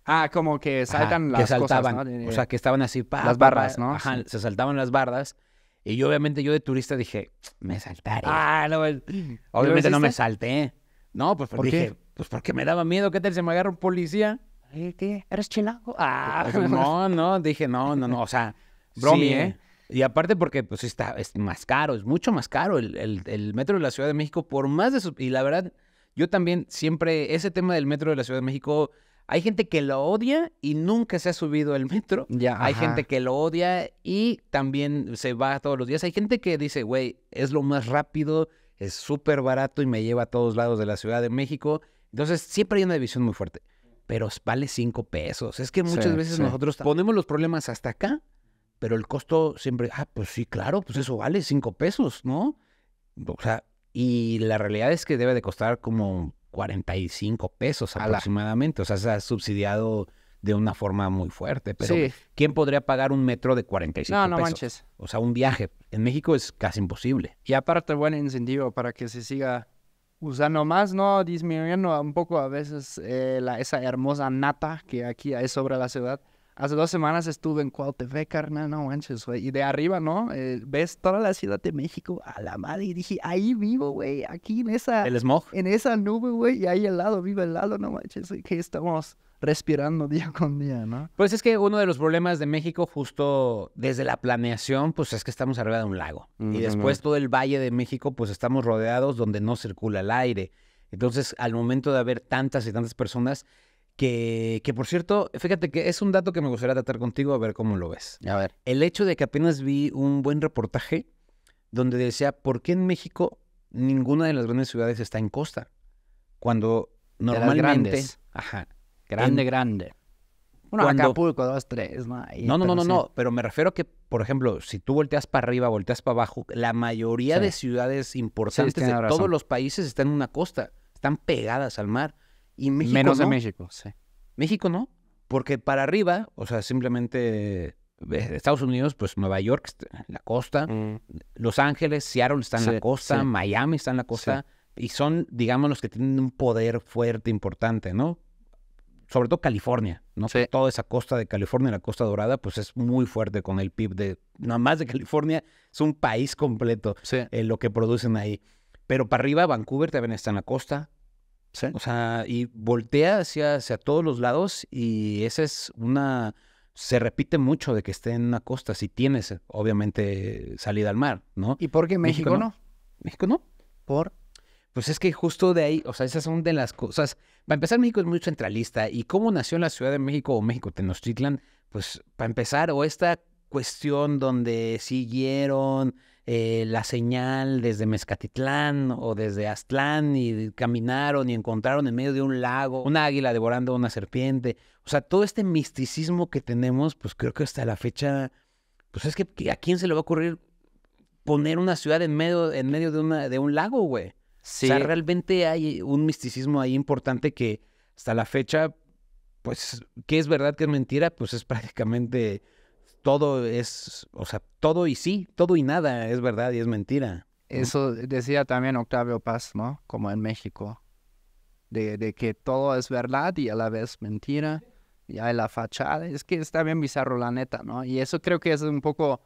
Ah, como que saltan las saltaban, cosas, O sea, que
estaban así, pa, las barras, ¿no? se saltaban las bardas Y yo, obviamente, yo de turista dije, me saltaré. Ah, no, obviamente no me salté. No, pues, pues dije, pues porque me daba miedo, ¿qué tal se me agarra un policía? ¿Eh, ¿Qué? ¿Eres chilango? Ah, pues, pues, no, no, dije, no, no, no, o sea,
bromi, ¿eh?
Y aparte porque pues está es más caro, es mucho más caro el, el, metro de la Ciudad de México por más de Y la verdad, yo también siempre, ese tema del metro de la Ciudad de México, hay gente que lo odia y nunca se ha subido el metro. Ya, hay gente que lo odia y también se va todos los días. Hay gente que dice, güey, es lo más rápido, es súper barato y me lleva a todos lados de la Ciudad de México. Entonces siempre hay una división muy fuerte. Pero vale cinco pesos. Es que muchas veces nosotros ponemos los problemas hasta acá pero el costo siempre, ah, pues sí, claro, pues eso vale cinco pesos, ¿no? O sea, y la realidad es que debe de costar como 45 pesos aproximadamente, o sea, se ha subsidiado de una forma muy fuerte, pero ¿quién podría pagar un metro de 45 no, no pesos? Manches. O sea, un viaje en México es casi imposible. Y aparte, buen incentivo
para que se siga usando más, ¿no? Disminuyendo un poco a veces eh, la, esa hermosa nata que aquí hay sobre la ciudad. Hace dos semanas estuve en Cuauhtémoc, carnal, no manches, güey. Y de arriba, ¿no? Eh, ves toda la Ciudad de México a la madre. Y dije, ahí vivo, güey. Aquí en esa... El smog. En esa nube, güey. Y ahí al lado, vivo al lado, no manches. que estamos respirando día con día, ¿no?
Pues es que uno de los problemas de México, justo desde la planeación, pues es que estamos arriba de un lago. Y después todo el valle de México, pues estamos rodeados donde no circula el aire. Entonces, al momento de haber tantas y tantas personas, que, que, por cierto, fíjate que es un dato que me gustaría tratar contigo a ver cómo lo ves. A ver. El hecho de que apenas vi un buen reportaje donde decía por qué en México ninguna de las grandes ciudades está en costa. Cuando normalmente. ajá. Grande, grande. Bueno, Acapulco,
dos, tres, ¿no? no, no, no,
pero me refiero a que, por ejemplo, si tú volteas para arriba, volteas para abajo, la mayoría de ciudades importantes de todos los países están en una costa, están pegadas al mar. Menos de México, sí. México no, porque para arriba, o sea, simplemente eh, Estados Unidos, pues Nueva York está en la costa, mm. Los Ángeles, Seattle está en la costa, Miami está en la costa, y son, digamos, los que tienen un poder fuerte, importante, ¿no? Sobre todo California, ¿no? Toda esa costa de California, la costa dorada, pues es muy fuerte con el PIB de, nada más de California, es un país completo eh, lo que producen ahí. Pero para arriba, Vancouver también está en la costa, o sea, y voltea hacia, hacia todos los lados y esa es una... Se repite mucho de que esté en una costa si tienes, eh, obviamente, salida al mar, ¿no? ¿Y por qué México, no? México no. ¿Por? Pues es que justo de ahí, o sea, esas son de las cosas. Para empezar, México es muy centralista. ¿Y cómo nació la Ciudad de México o México Tenochtitlan? Pues para empezar, o esta cuestión donde siguieron eh, la señal desde Mezcatitlán o desde Aztlán y caminaron y encontraron en medio de un lago una águila devorando una serpiente. O sea, todo este misticismo que tenemos, pues creo que hasta la fecha, pues es que ¿a quién se le va a ocurrir poner una ciudad en medio, en medio de, una, de un lago, güey? O sea, realmente hay un misticismo ahí importante que hasta la fecha, pues, ¿qué es verdad, qué es mentira? Pues es prácticamente todo es, o sea, todo y sí, todo y nada es verdad y es mentira. Eso decía
también Octavio Paz, ¿no? Como en México, de, que todo es verdad y a la vez mentira, y hay la fachada, es que está bien bizarro la neta, ¿no? Y eso creo que
es un poco,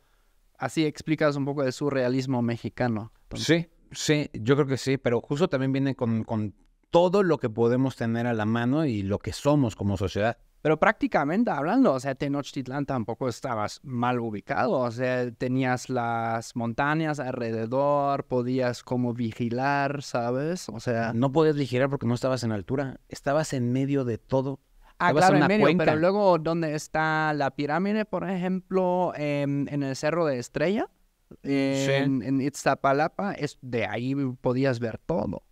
así explicas un poco de su realismo mexicano. Sí, sí, yo creo que sí, pero justo también viene con todo lo que podemos tener a la mano y lo que somos como sociedad. Pero prácticamente hablando, o sea, Tenochtitlán tampoco estabas mal
ubicado, o sea, tenías las montañas alrededor, podías como
vigilar, ¿sabes? O sea... No podías vigilar porque no estabas en altura, estabas en medio de todo. Ah, claro, en, medio, pero
luego, donde está la pirámide, por ejemplo, em, en, el Cerro de Estrella? Em, en, Itzapalapa, es, de ahí
podías ver todo.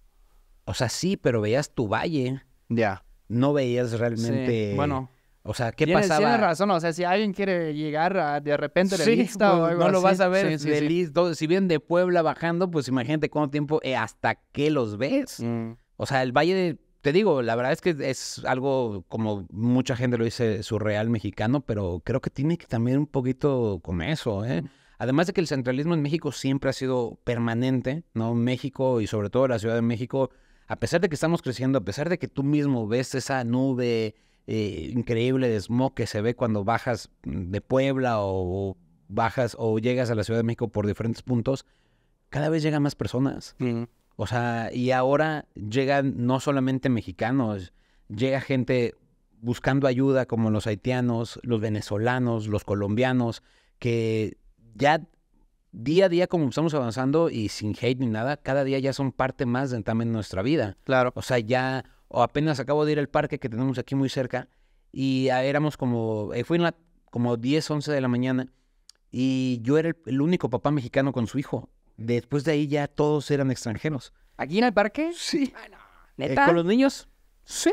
O sea, sí, pero veías tu valle. Ya no veías realmente. bueno. O sea, ¿qué tienes, pasaba? Tienes
razón, o sea, si alguien quiere llegar de repente de sí, pues, No lo vas a ver sí,
de Si bien de Puebla bajando, pues imagínate cuánto tiempo eh, hasta que los ves. Mm. O sea, el Valle de, te digo, la verdad es que es algo como mucha gente lo dice surreal mexicano, pero creo que tiene que también un poquito con eso, ¿eh? mm. Además de que el centralismo en México siempre ha sido permanente, ¿no? México y sobre todo la Ciudad de México a pesar de que estamos creciendo, a pesar de que tú mismo ves esa nube eh, increíble de smog que se ve cuando bajas de Puebla o, bajas o llegas a la Ciudad de México por diferentes puntos, cada vez llegan más personas. O sea, y ahora llegan no solamente mexicanos, llega gente buscando ayuda como los haitianos, los venezolanos, los colombianos, que ya día a día, como estamos avanzando y sin hate ni nada, cada día ya son parte más de nuestra vida. Claro. O sea, ya, o apenas acabo de ir al parque que tenemos aquí muy cerca y éramos como, eh, fue en la, como 10, 11 de la mañana y yo era el, único papá mexicano con su hijo. Después de ahí ya todos eran extranjeros. ¿Aquí en el parque? Sí. Ah, eh, ¿neta? ¿Con los niños? Sí.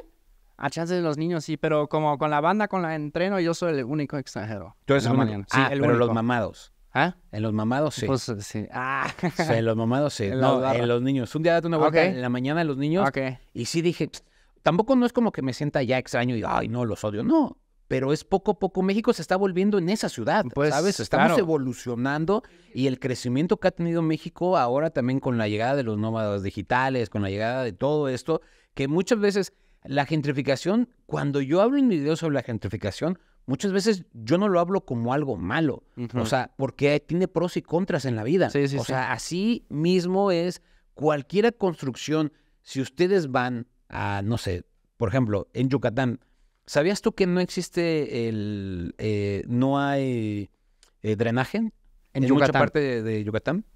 A chance de
los niños, sí, pero como con la banda, con la entreno, yo soy el único extranjero. Tú el ah, pero los
mamados. ¿Ah? En los mamados sí. Pues sí. Ah. en los mamados sí. no, en los niños. Un día date una vuelta en la mañana de los niños. Y sí dije, tampoco no es como que me sienta ya extraño y, ay, no, los odio. No, pero es poco a poco. México se está volviendo en esa ciudad, pues, ¿sabes? Estamos evolucionando y el crecimiento que ha tenido México ahora también con la llegada de los nómadas digitales, con la llegada de todo esto, que muchas veces la gentrificación, cuando yo hablo en video sobre la gentrificación, Muchas veces yo no lo hablo como algo malo, o sea, porque tiene pros y contras en la vida. o sea, así mismo es cualquier construcción. Si ustedes van a, no sé, por ejemplo, en Yucatán, ¿sabías tú que no existe el, eh, no hay eh, drenaje
en, mucha parte
de, de Yucatán?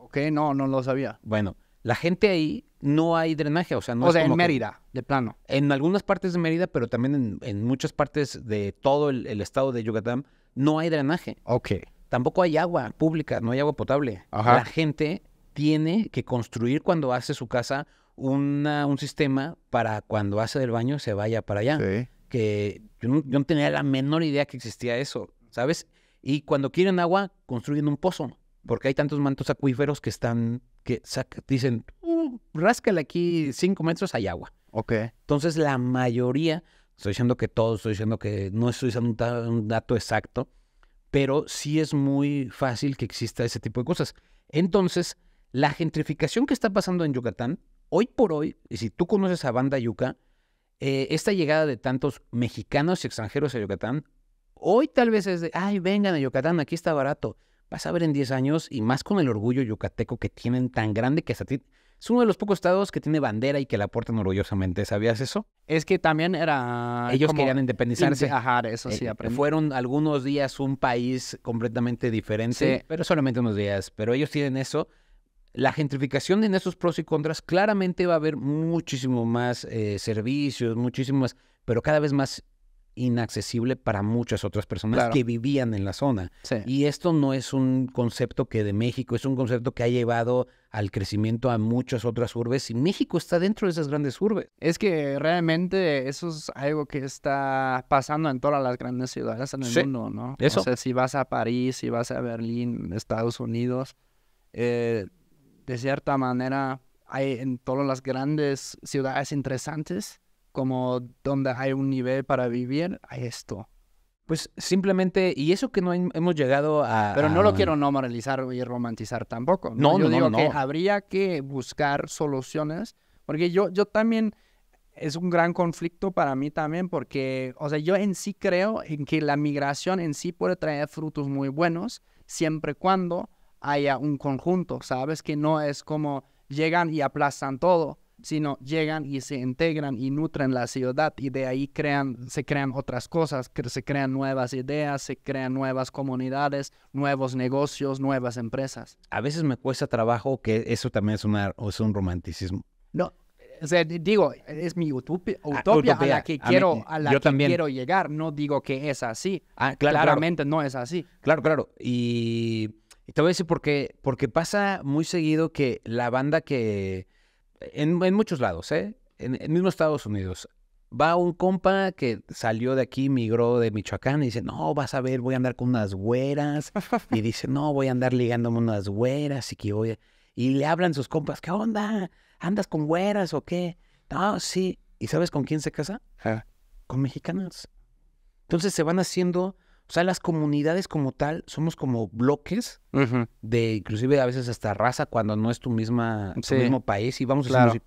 Ok, no, no lo sabía. Bueno, la gente ahí no hay drenaje, o sea, no o sea, en Mérida, de plano. En algunas partes de Mérida, pero también en, muchas partes de todo el, estado de Yucatán, no hay drenaje. Ok. Tampoco hay agua pública, no hay agua potable. Ajá. La gente tiene que construir cuando hace su casa una, un sistema para cuando hace del baño se vaya para allá. Que yo no, yo no tenía la menor idea que existía eso, ¿sabes? Y cuando quieren agua, construyen un pozo porque hay tantos mantos acuíferos que están, que dicen, uh, aquí cinco metros, hay agua. Ok. Entonces la mayoría, estoy diciendo que todos, estoy diciendo que no estoy usando un, dato exacto, pero sí es muy fácil que exista ese tipo de cosas. Entonces, la gentrificación que está pasando en Yucatán, hoy por hoy, y si tú conoces a Banda Yuca, eh, esta llegada de tantos mexicanos y extranjeros a Yucatán, hoy tal vez es de, ay, vengan a Yucatán, aquí está barato vas a ver en 10 años y más con el orgullo yucateco que tienen tan grande que ti... Es uno de los pocos estados que tiene bandera y que la aportan orgullosamente. ¿Sabías eso? Es que también
era... Ellos querían independizarse. Ajá, eso sí. Eh,
fueron algunos días un país completamente diferente, pero solamente unos días. Pero ellos tienen eso. La gentrificación en esos pros y contras claramente va a haber muchísimo más eh, servicios, servicios, más, pero cada vez más inaccesible para muchas otras personas que vivían en la zona. Y esto no es un concepto que de México, es un concepto que ha llevado al crecimiento a muchas otras urbes y México está dentro de esas grandes urbes. Es que realmente eso es
algo que está pasando en todas las grandes ciudades en el mundo, ¿no? O sea, si vas a París, si vas a Berlín, Estados Unidos, eh, de cierta manera hay en todas las grandes ciudades interesantes como donde hay un nivel para vivir, hay esto. Pues simplemente, y eso que no hemos llegado
a... Pero no lo quiero
no moralizar y romantizar tampoco. No, no, yo no, digo que habría que buscar soluciones, porque yo, yo también, es un gran conflicto para mí también, porque, o sea, yo en sí creo en que la migración en sí puede traer frutos muy buenos, siempre y cuando haya un conjunto, ¿sabes? Que no es como llegan y aplastan todo sino llegan y se integran y nutren la ciudad y de ahí crean, se crean otras cosas, se crean nuevas ideas, se crean nuevas comunidades, nuevos negocios, nuevas empresas.
A veces me cuesta trabajo que eso también es, una, es un romanticismo.
No, o sea, digo, es mi utopia, ah, a la que, quiero, quiero llegar. No digo que es así.
Ah, Claramente no es así. Claro, claro. Y, y, te voy a decir por qué. Porque pasa muy seguido que la banda que, en, muchos lados, ¿eh? En, el mismo Estados Unidos. Va un compa que salió de aquí, migró de Michoacán y dice, no, vas a ver, voy a andar con unas güeras. Y dice, no, voy a andar ligándome unas güeras y que voy... Y le hablan sus compas, ¿qué onda? ¿Andas con güeras o qué? No, sí. ¿Y sabes con quién se casa? Con mexicanas. Entonces se van haciendo o sea, las comunidades como tal somos como bloques de inclusive a veces hasta raza cuando no es tu misma mismo país y vamos a decir...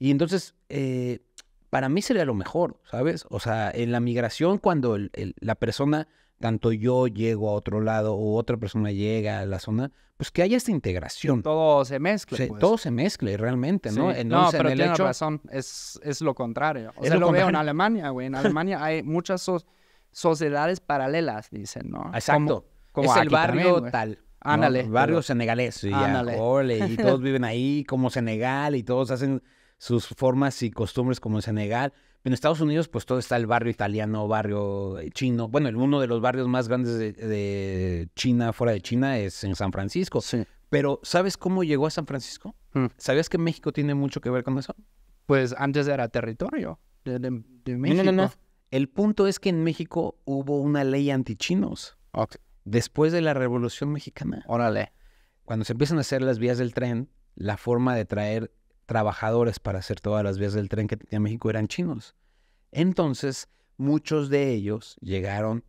y entonces eh, para mí sería lo mejor, ¿sabes? O sea, en la migración cuando la persona tanto yo llego a otro lado o otra persona llega a la zona, pues que haya esta integración. todo
se mezcle. Pues. Todo
se mezcle realmente, ¿no? no, pero el hecho... razón,
es, es, lo contrario. O sea, lo, veo en Alemania, güey. En Alemania hay muchas sociedades paralelas, dicen,
¿no? Exacto. Como, es el barrio tal. Ándale. Barrio senegalés. Y, Ándale. y todos viven ahí como Senegal y todos hacen sus formas y costumbres como en Senegal. En Estados Unidos, pues todo está el barrio italiano, barrio eh, chino. Bueno, uno de los barrios más grandes de, China, fuera de China, es en San Francisco. Sí. Pero, ¿sabes cómo llegó a San Francisco? Hmm. ¿Sabías que México tiene mucho que ver con eso? Pues antes era territorio de, México. No, no, no. El punto es que en México hubo una ley antichinos. chinos Después de la Revolución Mexicana. Órale. Cuando se empiezan a hacer las vías del tren, la forma de traer trabajadores para hacer todas las vías del tren que tenía México eran chinos. Entonces, muchos de ellos llegaron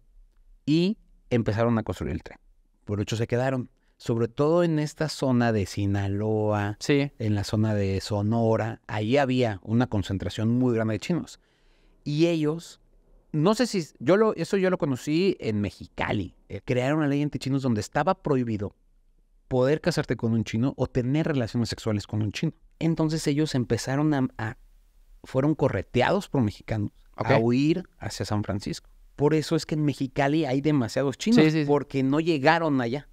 y empezaron a construir el tren. Por hecho, se quedaron. Sobre todo en esta zona de Sinaloa, en la zona de Sonora, ahí había una concentración muy grande de chinos. Y ellos no sé si yo lo, eso yo lo conocí en Mexicali. Eh, crearon una ley chinos donde estaba prohibido poder casarte con un chino o tener relaciones sexuales con un chino. Entonces ellos empezaron a, fueron correteados por mexicanos a huir hacia San Francisco. Por eso es que en Mexicali hay demasiados chinos porque no llegaron allá.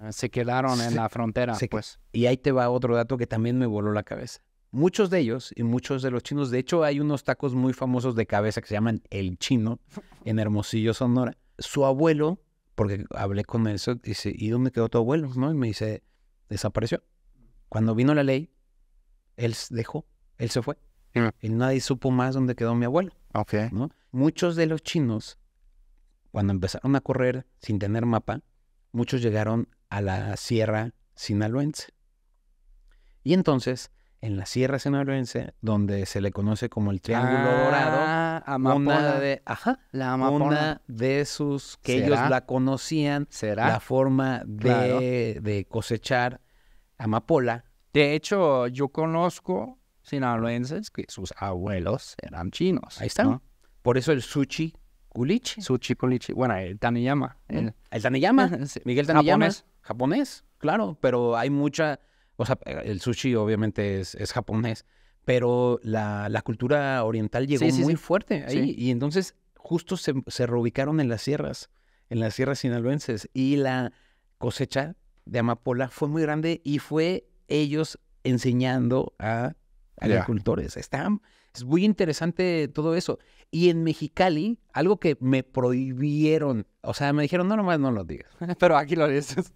Ah, se quedaron en la frontera, pues. Y ahí te va otro dato que también me voló la cabeza. Muchos de ellos y muchos de los chinos, de hecho hay unos tacos muy famosos de cabeza que se llaman el chino en Hermosillo, Sonora. Su abuelo, porque hablé con él, dice, ¿y dónde quedó tu abuelo? ¿No? Y me dice, desapareció. Cuando vino la ley, él dejó, él se fue. Mm. Y nadie supo más dónde quedó mi abuelo. Muchos de los chinos, cuando empezaron a correr sin tener mapa, muchos llegaron a la sierra sinaloense. Y entonces en la Sierra sinaloense, donde se le conoce como el Triángulo Dorado, ah, amapola. de, ajá, la amapola. una de sus que ellos la conocían, ¿Será? la forma de, cosechar amapola. De hecho, yo conozco sinaloenses que sus abuelos eran chinos. Ahí están. Por eso el sushi culichi. Sushi culichi. Bueno, el taniyama. Mm. El, el taniyama. Miguel taniyama. Japonés. Japonés, claro, pero hay mucha o sea, eh, el sushi obviamente es, japonés, pero la, cultura oriental llegó muy fuerte ahí. Y entonces justo se, se, reubicaron en las sierras, en las sierras sinaloenses. Y la cosecha de amapola fue muy grande y fue ellos enseñando a agricultores. es muy interesante todo eso. Y en Mexicali, algo que me prohibieron, o sea, me dijeron, no, nomás no lo digas. pero aquí lo dices.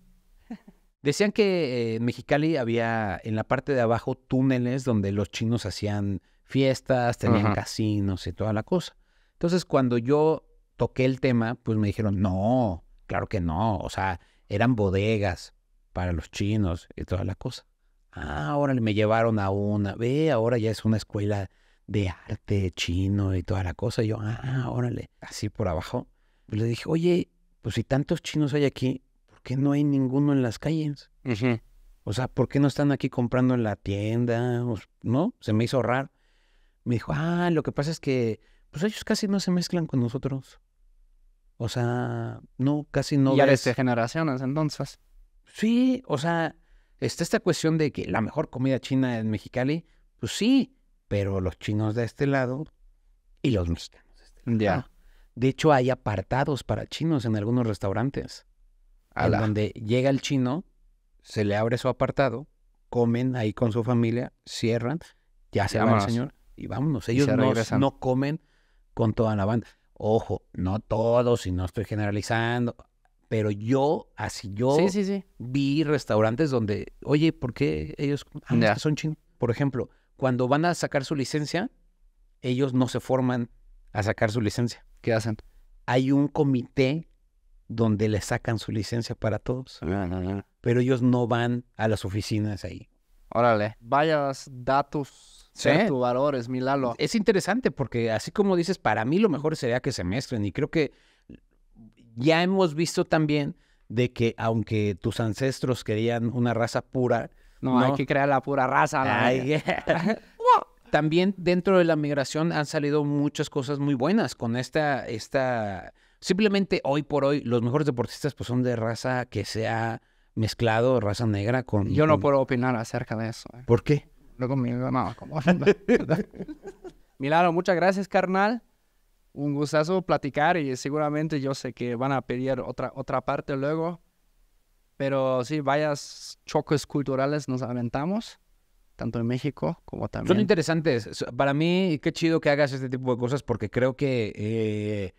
Decían que en eh, Mexicali había en la parte de abajo túneles donde los chinos hacían fiestas, tenían casinos y toda la cosa. Entonces, cuando yo toqué el tema, pues me dijeron, no, claro que no. O sea, eran bodegas para los chinos y toda la cosa. Ah, órale, me llevaron a una, ve, ahora ya es una escuela de arte chino y toda la cosa. Y yo, ah, órale, así por abajo. Y le dije, oye, pues si tantos chinos hay aquí, ¿por qué no hay ninguno en las calles? O sea, ¿por qué no están aquí comprando en la tienda? no, se me hizo raro. Me dijo, ah, lo que pasa es que pues ellos casi no se mezclan con nosotros. O sea, no, casi no. Ya desde generaciones, entonces. Sí, o sea, está esta cuestión de que la mejor comida china en Mexicali, pues sí, pero los chinos de este lado y los mexicanos de este Ya. De hecho, hay apartados para chinos en algunos restaurantes. En donde llega el chino, se le abre su apartado, comen ahí con su familia, cierran, ya se va el señor y vámonos. Ellos no, comen con toda la banda. Ojo, no todos si no estoy generalizando, pero yo, así yo vi restaurantes donde, oye, ¿por qué ellos ah, son chinos? Por ejemplo, cuando van a sacar su licencia, ellos no se forman a sacar su licencia. ¿Qué hacen? Hay un comité donde le sacan su licencia para todos. Pero ellos no van a las oficinas ahí. Órale. Vayas datos. Tu valores, mi Es interesante porque así como dices, para mí lo mejor sería que se mezclen y creo que ya hemos visto también de que aunque tus ancestros querían una raza pura, no, hay que crear la pura raza. también dentro de la migración han salido muchas cosas muy buenas con esta, esta Simplemente hoy por hoy los mejores deportistas pues son de raza que sea mezclado, raza negra con... Yo no puedo opinar acerca de eso. Eh. ¿Por qué? Luego mi mamá, como... Milano,
muchas gracias, carnal. Un gustazo platicar y seguramente yo sé que van a pedir otra, otra parte luego. Pero sí, vayas choques culturales nos aventamos, tanto en México como también. Son
interesantes. Para mí, qué chido que hagas este tipo de cosas porque creo que... Eh,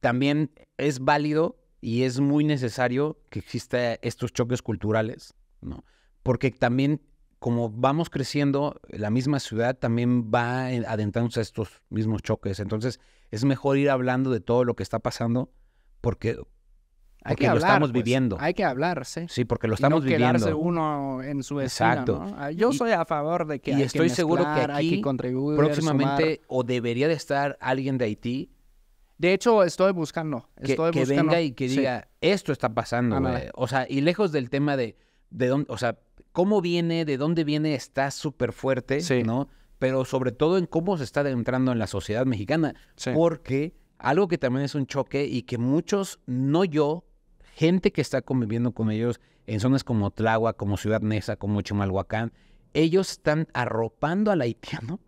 también es válido y es muy necesario que exista estos choques culturales, ¿no? Porque también, como vamos creciendo, la misma ciudad también va adentrándose a estos mismos choques. Entonces, es mejor ir hablando de todo lo que está pasando porque, lo estamos pues. viviendo. Hay
que hablar, Sí, porque lo estamos y no quedarse uno en su esquina, Exacto. Ah, yo soy a favor de que hay estoy que mezclar, seguro que aquí que contribuir, próximamente o debería
de estar alguien de Haití de hecho, estoy buscando. Estoy que, buscando. que venga y que diga, esto está pasando. O sea, y lejos del tema de, de dónde, o sea, cómo viene, de dónde viene, está súper fuerte, ¿no? Pero sobre todo en cómo se está adentrando en la sociedad mexicana. Porque algo que también es un choque y que muchos, no yo, gente que está conviviendo con ellos en zonas como Tláhuac, como Ciudad Neza, como Chimalhuacán, ellos están arropando al haitiano,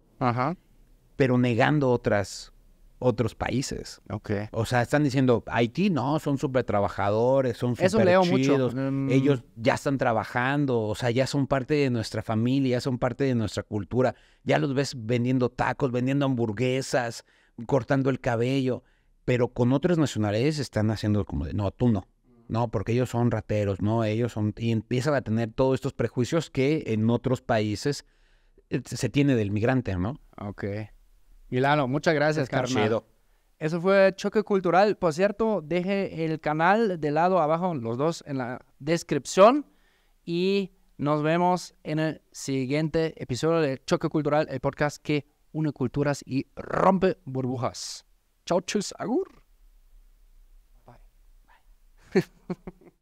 pero negando otras otros países. Ok. O sea, están diciendo, Haití no, son súper trabajadores, son súper chidos. Mucho. Mm. Ellos ya están trabajando, o sea, ya son parte de nuestra familia, ya son parte de nuestra cultura. Ya los ves vendiendo tacos, vendiendo hamburguesas, cortando el cabello. Pero con otros nacionales están haciendo como de, no, tú no. No, porque ellos son rateros, no, ellos son... Y empiezan a tener todos estos prejuicios que en otros países eh, se tiene del migrante, ¿no? Ok. Milano,
muchas gracias, Eso fue Choque Cultural. Por cierto, deje el canal de lado abajo, los dos en la descripción. Y nos vemos en el siguiente episodio de Choque Cultural, el podcast que une culturas y rompe burbujas. Chau, chus, agur. Bye.